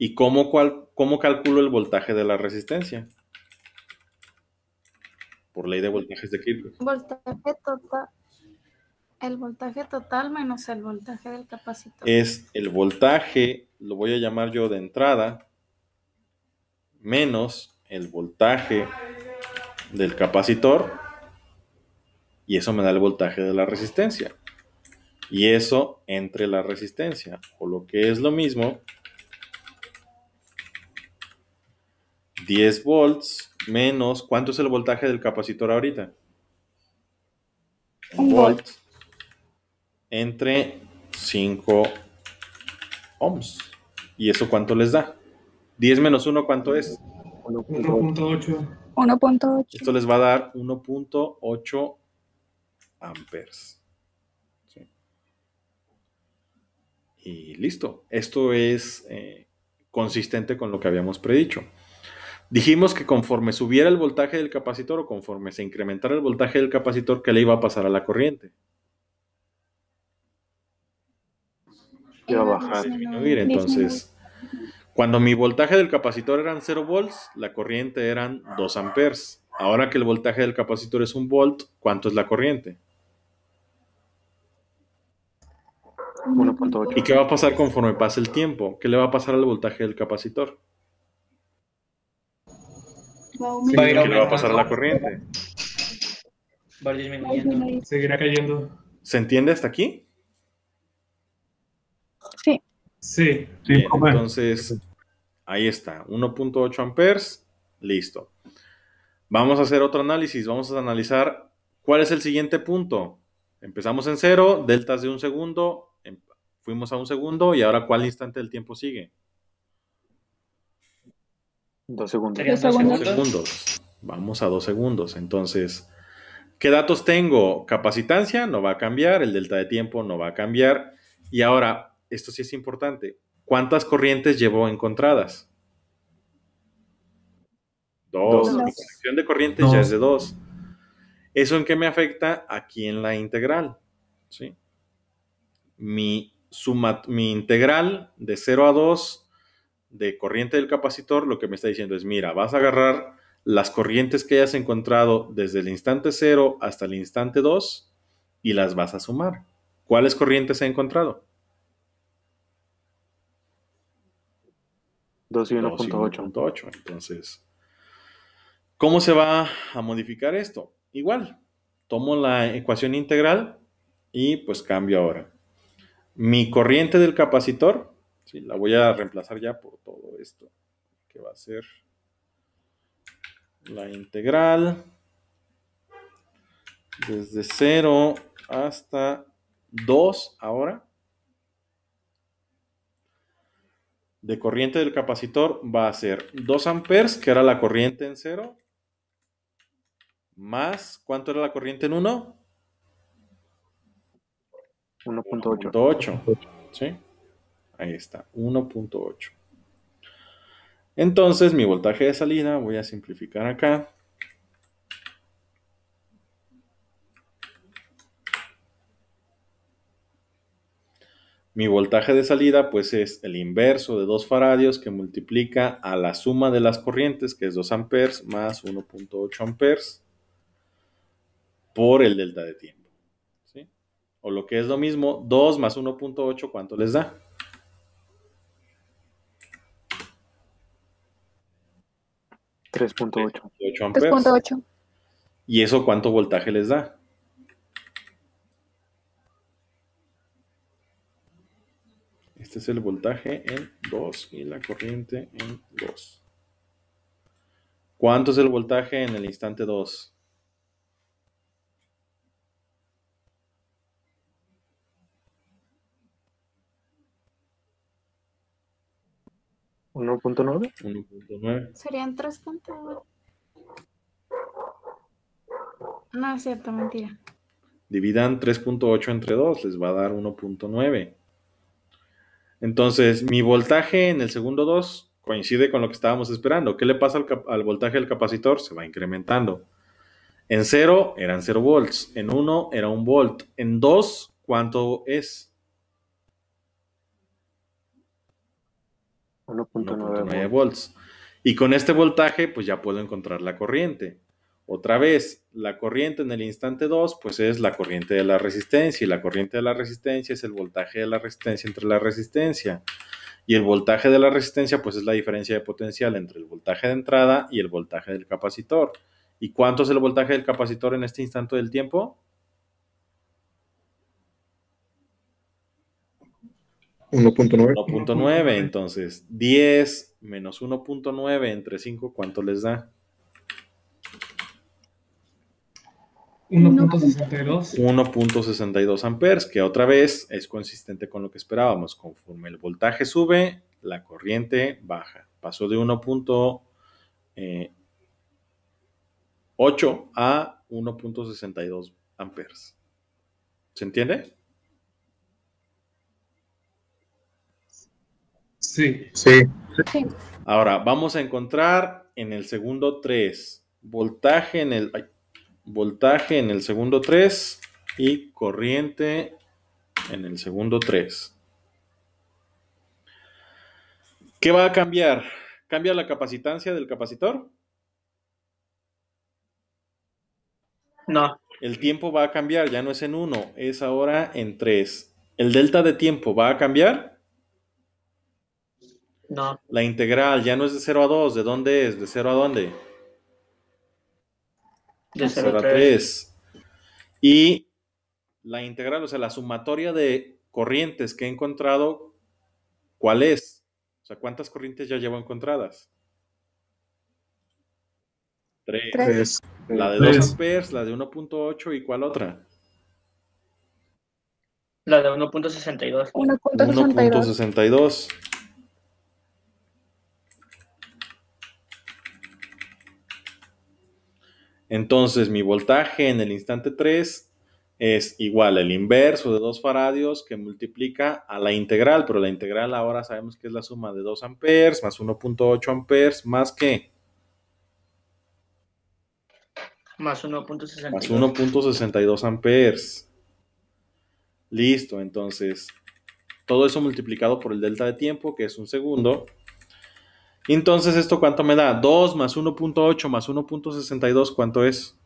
¿Y cómo, calculo el voltaje de la resistencia? Por ley de voltajes de Kirchhoff. Voltaje El voltaje total menos el voltaje del capacitor. Es el voltaje, lo voy a llamar yo de entrada, menos el voltaje del capacitor y eso me da el voltaje de la resistencia. Y eso entre la resistencia, o lo que es lo mismo, 10 volts menos, ¿cuánto es el voltaje del capacitor ahorita? 1 volt. Entre 5 ohms. ¿Y eso cuánto les da? 10 menos 1, ¿cuánto es? 1.8. 1.8. Esto les va a dar 1.8 amperes. Y listo. Esto es eh, consistente con lo que habíamos predicho. Dijimos que conforme subiera el voltaje del capacitor o conforme se incrementara el voltaje del capacitor, ¿qué le iba a pasar a la corriente? a bajar. Entonces, cuando mi voltaje del capacitor eran 0 volts, la corriente eran 2 amperes. Ahora que el voltaje del capacitor es 1 volt, ¿cuánto es la corriente? ¿Y qué va a pasar conforme pasa el tiempo? ¿Qué le va a pasar al voltaje del capacitor? ¿Qué le va a pasar a la corriente? Seguirá cayendo. ¿Se entiende hasta aquí? Sí. Sí. entonces, ahí está. 1.8 amperes. Listo. Vamos a hacer otro análisis. Vamos a analizar cuál es el siguiente punto. Empezamos en cero, deltas de un segundo, fuimos a un segundo y ahora cuál instante del tiempo sigue. Dos segundos. Dos segundos. Vamos a dos segundos. Entonces, ¿qué datos tengo? Capacitancia no va a cambiar, el delta de tiempo no va a cambiar. Y ahora, esto sí es importante, ¿cuántas corrientes llevo encontradas? Dos. Mi conexión de corrientes ya es de dos. ¿Eso en qué me afecta? Aquí en la integral. ¿sí? Mi suma mi integral de 0 a 2 de corriente del capacitor, lo que me está diciendo es, mira, vas a agarrar las corrientes que hayas encontrado desde el instante 0 hasta el instante 2 y las vas a sumar. ¿Cuáles corrientes he encontrado? 2 y 1.8. Entonces, ¿cómo se va a modificar esto? Igual, tomo la ecuación integral y pues cambio ahora mi corriente del capacitor, si la voy a reemplazar ya por todo esto, que va a ser la integral desde 0 hasta 2 ahora. De corriente del capacitor va a ser 2 amperes, que era la corriente en 0, más, ¿cuánto era la corriente en 1? 1.8. ¿Sí? Ahí está, 1.8. Entonces, mi voltaje de salida, voy a simplificar acá. Mi voltaje de salida, pues es el inverso de 2 faradios que multiplica a la suma de las corrientes, que es 2 amperes más 1.8 amperes, por el delta de tiempo lo que es lo mismo, 2 más 1.8, ¿cuánto les da? 3.8 3.8. ¿Y eso cuánto voltaje les da? Este es el voltaje en 2 y la corriente en 2. ¿Cuánto es el voltaje en el instante 2? 1.9. 1.9. Serían 3.8. No es cierto, mentira. Dividan 3.8 entre 2, les va a dar 1.9. Entonces, mi voltaje en el segundo 2 coincide con lo que estábamos esperando. ¿Qué le pasa al, al voltaje del capacitor? Se va incrementando. En 0 eran 0 volts, en 1 era 1 volt, en 2, ¿cuánto es? 1.9 volts. Y con este voltaje, pues ya puedo encontrar la corriente. Otra vez, la corriente en el instante 2, pues es la corriente de la resistencia, y la corriente de la resistencia es el voltaje de la resistencia entre la resistencia. Y el voltaje de la resistencia, pues es la diferencia de potencial entre el voltaje de entrada y el voltaje del capacitor. ¿Y cuánto es el voltaje del capacitor en este instante del tiempo? 1.9. 1.9, entonces 10 menos 1.9 entre 5, ¿cuánto les da? 1.62. 1.62 amperes, que otra vez es consistente con lo que esperábamos. Conforme el voltaje sube, la corriente baja. Pasó de 1.8 eh, a 1.62 amperes. ¿Se entiende? Sí. Sí. Ahora, vamos a encontrar en el segundo 3, voltaje en el, voltaje en el segundo 3 y corriente en el segundo 3. ¿Qué va a cambiar? ¿Cambia la capacitancia del capacitor? No. El tiempo va a cambiar, ya no es en 1, es ahora en 3. ¿El delta de tiempo va a cambiar? La integral ya no es de 0 a 2. ¿De dónde es? ¿De 0 a dónde? De 0, a 3. Y la integral, o sea, la sumatoria de corrientes que he encontrado, ¿cuál es? O sea, ¿cuántas corrientes ya llevo encontradas? 3. La de 2 amperes, la de 1.8 y cuál otra? La de 1.62. 1.62. Entonces mi voltaje en el instante 3 es igual al inverso de 2 faradios que multiplica a la integral, pero la integral ahora sabemos que es la suma de 2 amperes más 1.8 amperes más que Más 1.62. Más 1.62 amperes. Listo, entonces todo eso multiplicado por el delta de tiempo, que es un segundo, entonces, ¿esto cuánto me da? 2 más 1.8 más 1.62, ¿cuánto es?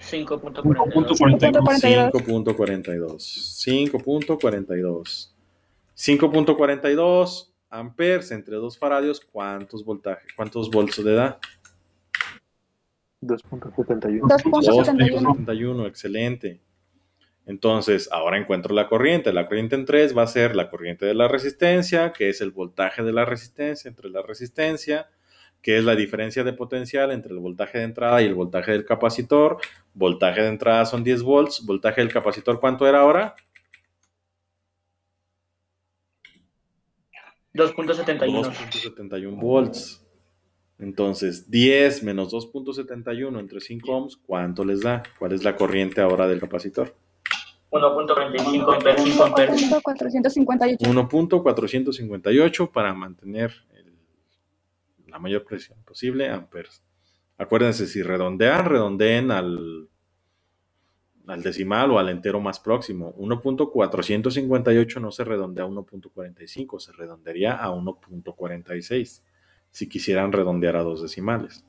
5.42. 5.42. 5.42 amperes entre 2 faradios, ¿cuántos voltajes? cuántos bolsos le da? 2.71. 2.71, excelente. Entonces, ahora encuentro la corriente. La corriente en 3 va a ser la corriente de la resistencia, que es el voltaje de la resistencia entre la resistencia, que es la diferencia de potencial entre el voltaje de entrada y el voltaje del capacitor. Voltaje de entrada son 10 volts. Voltaje del capacitor, ¿cuánto era ahora? 2.71. 2.71 volts. Entonces, 10 menos 2.71 entre 5 ohms, ¿cuánto les da? ¿Cuál es la corriente ahora del capacitor? 1.25 1.458. 1.458 para mantener la mayor presión posible amperes. Acuérdense, si redondean, redondeen al, al decimal o al entero más próximo. 1.458 no se redondea a 1.45, se redondearía a 1.46 si quisieran redondear a dos decimales.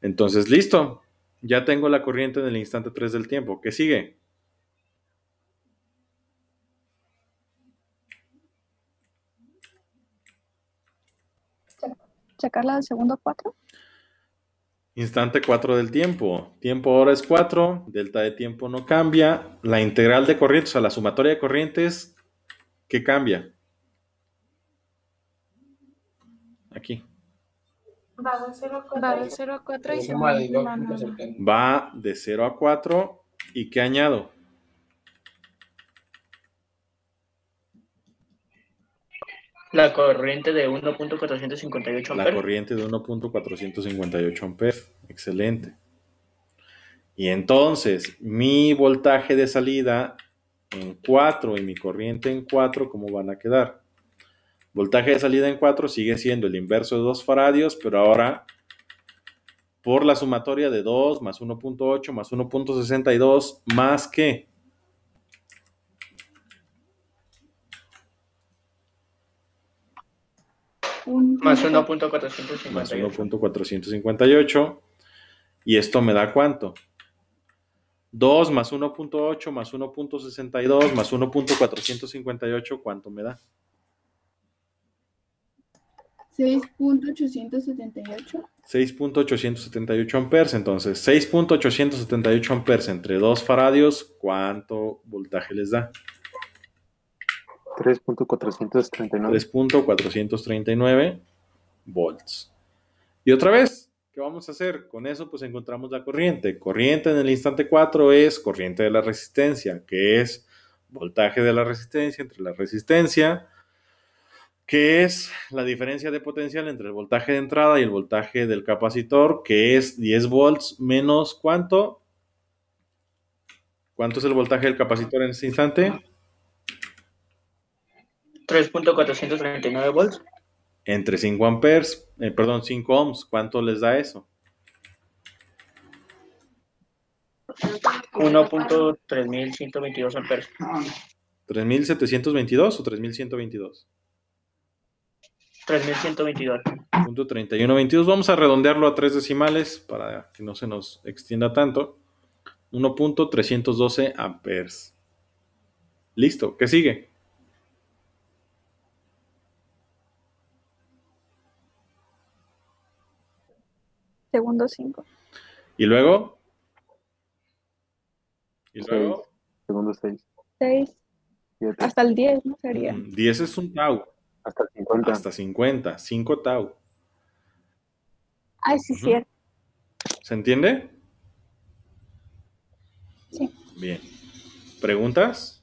Entonces, listo. Ya tengo la corriente en el instante 3 del tiempo. ¿Qué sigue? ¿Sacarla del segundo 4? Instante 4 del tiempo. Tiempo ahora es 4, delta de tiempo no cambia. La integral de corrientes, o sea, la sumatoria de corrientes, ¿qué cambia? Aquí. Va de 0 a 4 y se Va de 0 a 4 y ¿qué añado? La corriente de 1.458 amperes. La corriente de 1.458 amperes. Excelente. Y entonces, mi voltaje de salida en 4 y mi corriente en 4, ¿cómo van a quedar? Voltaje de salida en 4 sigue siendo el inverso de 2 faradios, pero ahora por la sumatoria de 2 más 1.8 más 1.62 más que Más 1.458. Más 1.458. ¿Y esto me da cuánto? 2 más 1.8 más 1.62 más 1.458, ¿cuánto me da? 6.878. 6.878 amperes, entonces 6.878 amperes entre 2 faradios, ¿cuánto voltaje les da? 3.439. volts. Y otra vez, ¿qué vamos a hacer? Con eso pues encontramos la corriente. Corriente en el instante 4 es corriente de la resistencia, que es voltaje de la resistencia entre la resistencia, que es la diferencia de potencial entre el voltaje de entrada y el voltaje del capacitor, que es 10 volts menos cuánto. ¿Cuánto es el voltaje del capacitor en este instante? 3.439 volts. Entre 5 amperes, eh, perdón, 5 ohms, ¿cuánto les da eso? 1.3122 amperes. ¿3.722 o 3.122? 3.122. Vamos a redondearlo a tres decimales para que no se nos extienda tanto. 1.312 amperes. Listo. ¿Qué sigue? segundo 5. ¿Y luego? ¿Y luego? Segundo 6. 6. Hasta el 10, ¿no? Sería. 10 mm, es un tau. Hasta 50. Hasta 50, 5 tau. Ay, sí, uh -huh. cierto. ¿Se entiende? Sí. Bien. ¿Preguntas?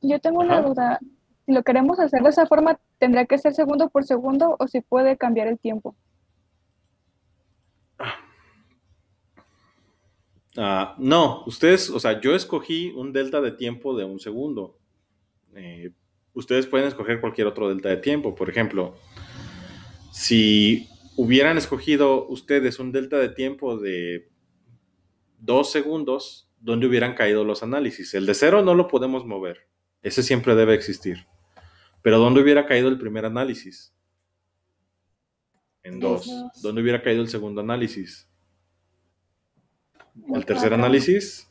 Yo tengo Ajá. una duda. Si lo queremos hacer de esa forma, ¿tendrá que ser segundo por segundo o si puede cambiar el tiempo? Ah, no, ustedes, o sea, yo escogí un delta de tiempo de un segundo. Eh, ustedes pueden escoger cualquier otro delta de tiempo. Por ejemplo, si hubieran escogido ustedes un delta de tiempo de dos segundos, dónde hubieran caído los análisis? El de cero no lo podemos mover. Ese siempre debe existir. Pero ¿dónde hubiera caído el primer análisis? En dos. ¿Dónde hubiera caído el segundo análisis? ¿El tercer análisis?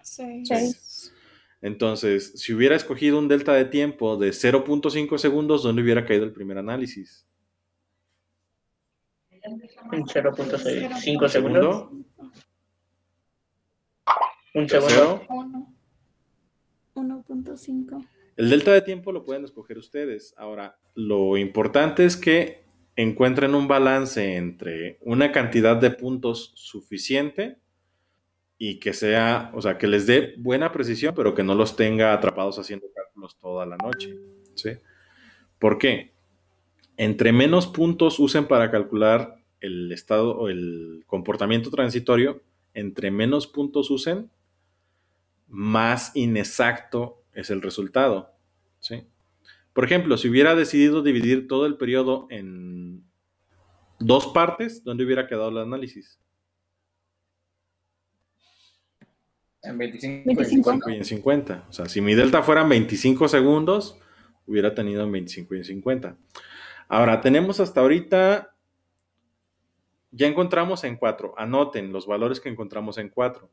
Seis. Entonces, si hubiera escogido un delta de tiempo de 0.5 segundos, ¿dónde hubiera caído el primer análisis? En 0.5 segundos. Un segundo. 1.5. El delta de tiempo lo pueden escoger ustedes. Ahora, lo importante es que encuentren un balance entre una cantidad de puntos suficiente y que sea, o sea, que les dé buena precisión, pero que no los tenga atrapados haciendo cálculos toda la noche. ¿sí? ¿Por qué? Entre menos puntos usen para calcular el estado o el comportamiento transitorio, entre menos puntos usen, más inexacto es el resultado. ¿sí? Por ejemplo, si hubiera decidido dividir todo el periodo en dos partes, ¿dónde hubiera quedado el análisis? En 25, y en 50. O sea, si mi delta fueran 25 segundos, hubiera tenido en 25 y en 50. Ahora, tenemos hasta ahorita, ya encontramos en 4. Anoten los valores que encontramos en 4.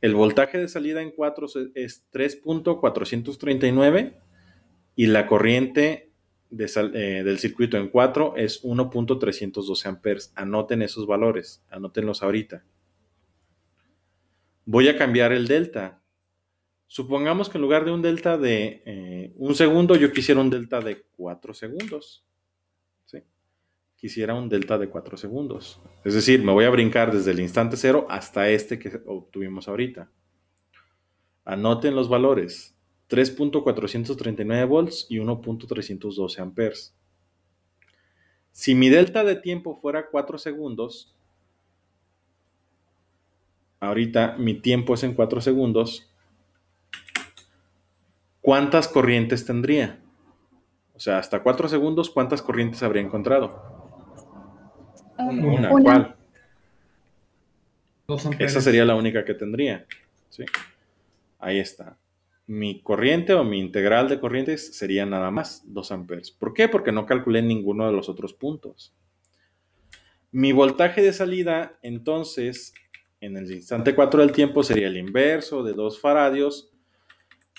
El voltaje de salida en 4 es 3.439 y la corriente eh, del circuito en 4 es 1.312 amperes. Anoten esos valores, anótenlos ahorita. Voy a cambiar el delta. Supongamos que en lugar de un delta de eh, un segundo, yo quisiera un delta de 4 segundos quisiera un delta de 4 segundos. Es decir, me voy a brincar desde el instante 0 hasta este que obtuvimos ahorita. Anoten los valores. 3.439 volts y 1.312 amperes. Si mi delta de tiempo fuera 4 segundos, ahorita mi tiempo es en 4 segundos, ¿cuántas corrientes tendría? O sea, hasta 4 segundos, ¿cuántas corrientes habría encontrado? Una, ¿cuál? Esa sería la única que tendría. Ahí está. Mi corriente o mi integral de corrientes sería nada más 2 amperes. ¿Por qué? Porque no calculé ninguno de los otros puntos. Mi voltaje de salida, entonces, en el instante 4 del tiempo sería el inverso de 2 faradios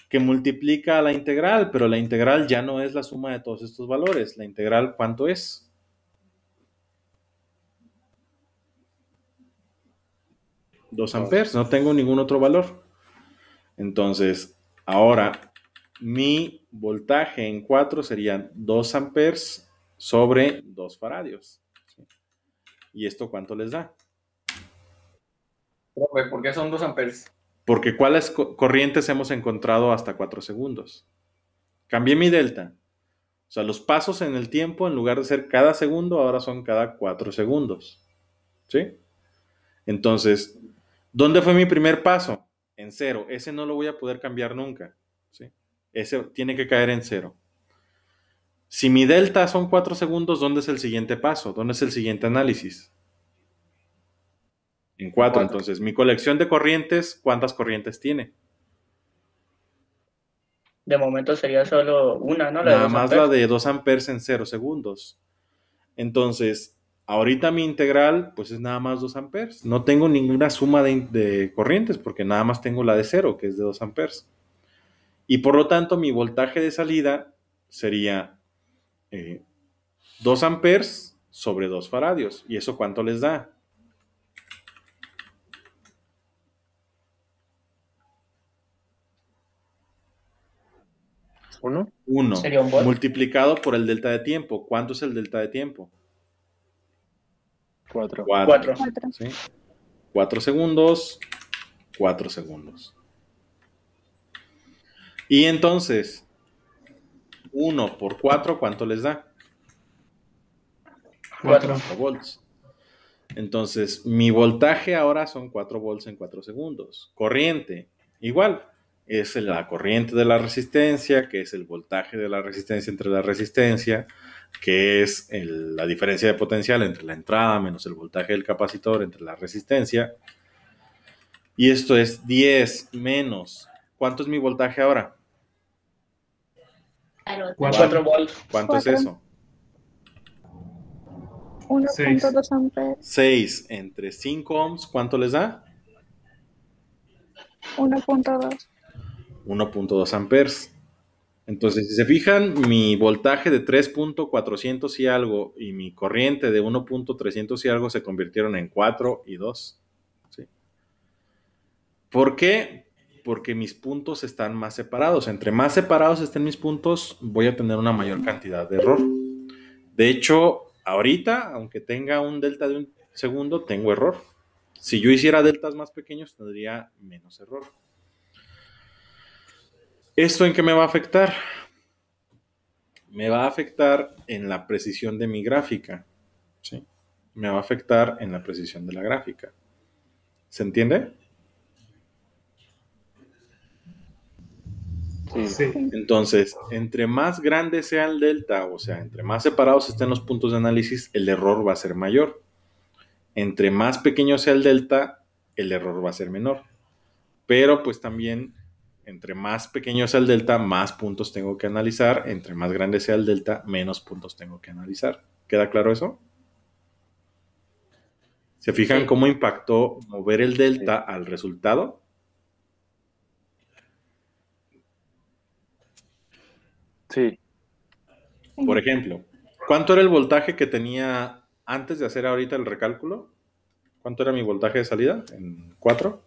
que multiplica la integral, pero la integral ya no es la suma de todos estos valores. La integral, ¿cuánto es? 2 amperes, no tengo ningún otro valor. Entonces, ahora mi voltaje en 4 serían 2 amperes sobre 2 faradios. ¿Y esto cuánto les da? ¿por qué son 2 amperes? Porque cuáles corrientes hemos encontrado hasta 4 segundos. Cambié mi delta. O sea, los pasos en el tiempo, en lugar de ser cada segundo, ahora son cada 4 segundos. ¿Sí? Entonces, ¿Dónde fue mi primer paso? En cero. Ese no lo voy a poder cambiar nunca. Ese tiene que caer en cero. Si mi delta son cuatro segundos, ¿dónde es el siguiente paso? ¿Dónde es el siguiente análisis? En cuatro. Entonces, mi colección de corrientes, ¿cuántas corrientes tiene? De momento sería solo una, ¿no? Nada más la de 2 amperes en 0 segundos. Entonces, Ahorita mi integral, pues es nada más 2 amperes. No tengo ninguna suma de, corrientes porque nada más tengo la de cero, que es de 2 amperes. Y por lo tanto, mi voltaje de salida sería 2 eh, amperes sobre 2 faradios. ¿Y eso cuánto les da? ¿Uno? Uno. ¿Sería Multiplicado por el delta de tiempo. ¿Cuánto es el delta de tiempo? 4 segundos. 4 segundos. Y entonces, 1 por 4, ¿cuánto les da? 4 volts. Entonces, mi voltaje ahora son 4 volts en 4 segundos. Corriente, igual, es la corriente de la resistencia, que es el voltaje de la resistencia entre la resistencia, que es la diferencia de potencial entre la entrada menos el voltaje del capacitor entre la resistencia. Y esto es 10 menos. ¿Cuánto es mi voltaje ahora? 4 ¿Cuánto, ¿Cuánto es eso? 1.2 amperes. 6 entre 5 ohms, ¿cuánto les da? 1.2. 1.2 amperes. Entonces, si se fijan, mi voltaje de 3.400 y algo y mi corriente de 1.300 y algo se convirtieron en 4 y 2. ¿Por qué? Porque mis puntos están más separados. Entre más separados estén mis puntos, voy a tener una mayor cantidad de error. De hecho, ahorita, aunque tenga un delta de un segundo, tengo error. Si yo hiciera deltas más pequeños, tendría menos error. ¿Esto en qué me va a afectar? Me va a afectar en la precisión de mi gráfica. ¿sí? Me va a afectar en la precisión de la gráfica. ¿Se entiende? Sí. sí. Entonces, entre más grande sea el delta, o sea, entre más separados estén los puntos de análisis, el error va a ser mayor. Entre más pequeño sea el delta, el error va a ser menor. Pero pues también entre más pequeño sea el delta, más puntos tengo que analizar. Entre más grande sea el delta, menos puntos tengo que analizar. ¿Queda claro eso? ¿Se fijan cómo impactó mover el delta al resultado? Sí. Por ejemplo, ¿cuánto era el voltaje que tenía antes de hacer ahorita el recálculo? ¿Cuánto era mi voltaje de salida? ¿En 4?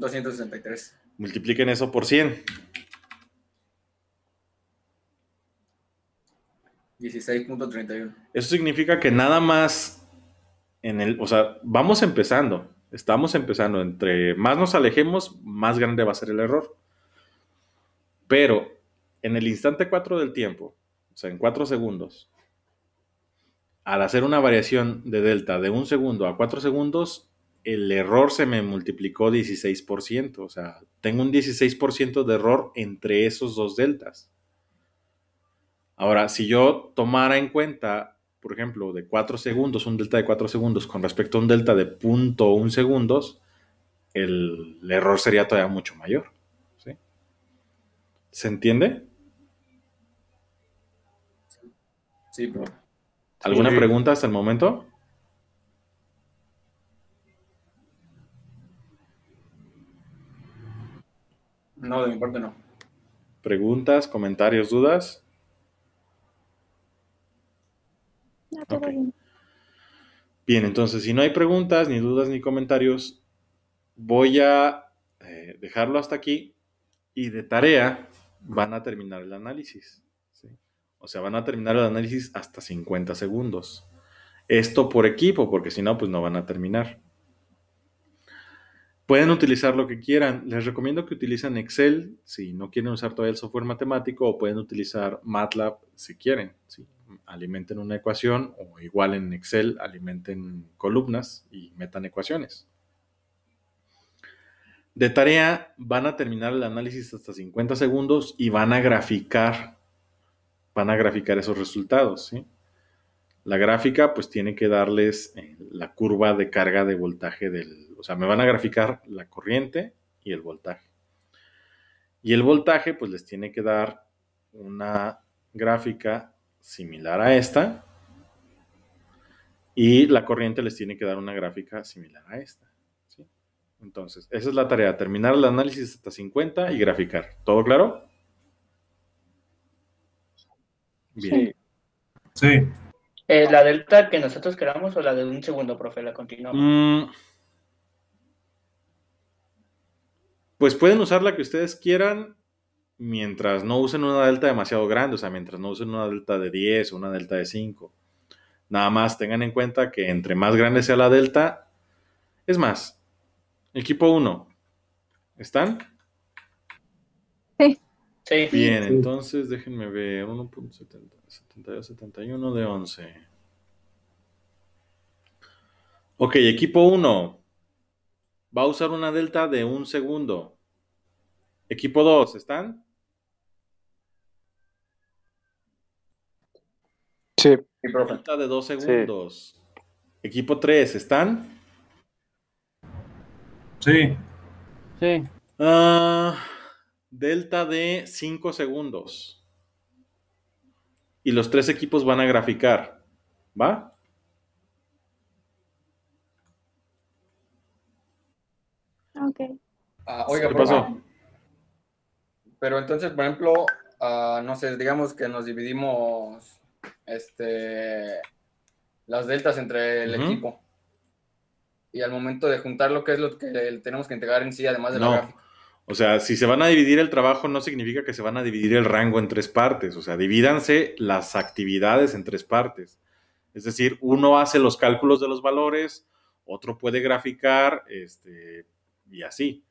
163. Multipliquen eso por 100. 16.31. Eso significa que nada más en el, o sea, vamos empezando, estamos empezando, entre más nos alejemos, más grande va a ser el error. Pero en el instante 4 del tiempo, o sea, en 4 segundos, al hacer una variación de delta de 1 segundo a 4 segundos, el error se me multiplicó 16%. O sea, tengo un 16% de error entre esos dos deltas. Ahora, si yo tomara en cuenta, por ejemplo, de 4 segundos, un delta de 4 segundos con respecto a un delta de 0.1 segundos, el, error sería todavía mucho mayor. ¿Se entiende? Sí, ¿Alguna pregunta hasta el momento? No, de mi parte no. ¿Preguntas, comentarios, dudas? bien. entonces, si no hay preguntas, ni dudas, ni comentarios, voy a eh, dejarlo hasta aquí y de tarea van a terminar el análisis. O sea, van a terminar el análisis hasta 50 segundos. Esto por equipo, porque si no, pues no van a terminar. Pueden utilizar lo que quieran. Les recomiendo que utilicen Excel si no quieren usar todavía el software matemático o pueden utilizar MATLAB si quieren. Alimenten una ecuación o igual en Excel alimenten columnas y metan ecuaciones. De tarea van a terminar el análisis hasta 50 segundos y van a graficar, van a graficar esos resultados. La gráfica pues tiene que darles eh, la curva de carga de voltaje del o sea, me van a graficar la corriente y el voltaje. Y el voltaje, pues les tiene que dar una gráfica similar a esta. Y la corriente les tiene que dar una gráfica similar a esta. Entonces, esa es la tarea, terminar el análisis hasta 50 y graficar. ¿Todo claro? Bien. Sí. Eh, ¿La delta que nosotros queramos o la de un segundo, profe? La continuamos. Mm, pues pueden usar la que ustedes quieran mientras no usen una delta demasiado grande, o sea, mientras no usen una delta de 10 o una delta de 5. Nada más tengan en cuenta que entre más grande sea la delta, es más. Equipo 1, ¿están? Sí. Bien, entonces déjenme ver 1.70, 71 de 11. Ok, equipo 1 va a usar una delta de un segundo. Equipo 2, ¿están? Sí. Falta de 2 segundos. Equipo 3, ¿están? Sí. Sí. Ah, delta de 5 segundos. Y los tres equipos van a graficar. ¿Va? Ok. Ah, oiga, ¿Qué pasó? Pero entonces, por ejemplo, ah, no sé, digamos que nos dividimos este, las deltas entre el equipo. Y al momento de juntar lo que es lo que tenemos que integrar en sí, además de la gráfica. O sea, si se van a dividir el trabajo, no significa que se van a dividir el rango en tres partes. O sea, divídanse las actividades en tres partes. Es decir, uno hace los cálculos de los valores, otro puede graficar, este, y así.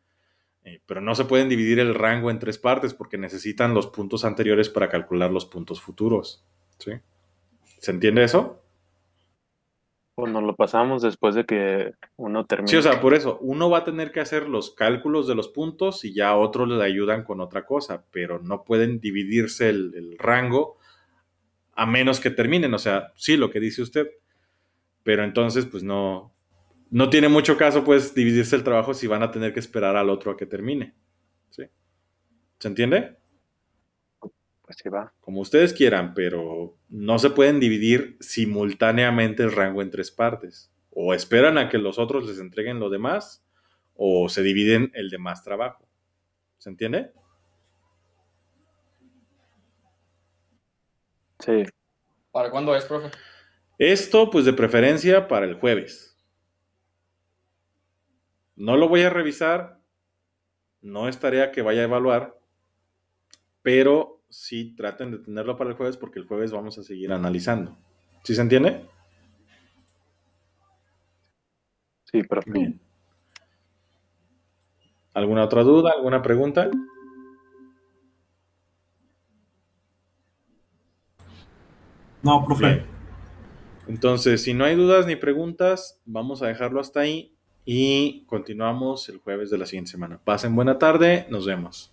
Eh, pero no se pueden dividir el rango en tres partes porque necesitan los puntos anteriores para calcular los puntos futuros. ¿sí? ¿Se entiende eso? Pues nos lo pasamos después de que uno termine. Sí, o sea, por eso, uno va a tener que hacer los cálculos de los puntos y ya otros le ayudan con otra cosa, pero no pueden dividirse el rango a menos que terminen. O sea, sí, lo que dice usted. Pero entonces, pues no, no tiene mucho caso, pues, dividirse el trabajo si van a tener que esperar al otro a que termine. ¿Sí? ¿Se entiende? Pues sí va. Como ustedes quieran, pero no se pueden dividir simultáneamente el rango en tres partes. O esperan a que los otros les entreguen lo demás, o se dividen el demás trabajo. ¿Se entiende? Sí. ¿Para cuándo es, profe? Esto, pues de preferencia para el jueves. No lo voy a revisar, no es tarea que vaya a evaluar, pero sí traten de tenerlo para el jueves porque el jueves vamos a seguir analizando. ¿Sí se entiende? Sí, perfecto. ¿Alguna otra duda? ¿Alguna pregunta? No, profe. Entonces, si no hay dudas ni preguntas, vamos a dejarlo hasta ahí y continuamos el jueves de la siguiente semana. Pasen buena tarde, nos vemos.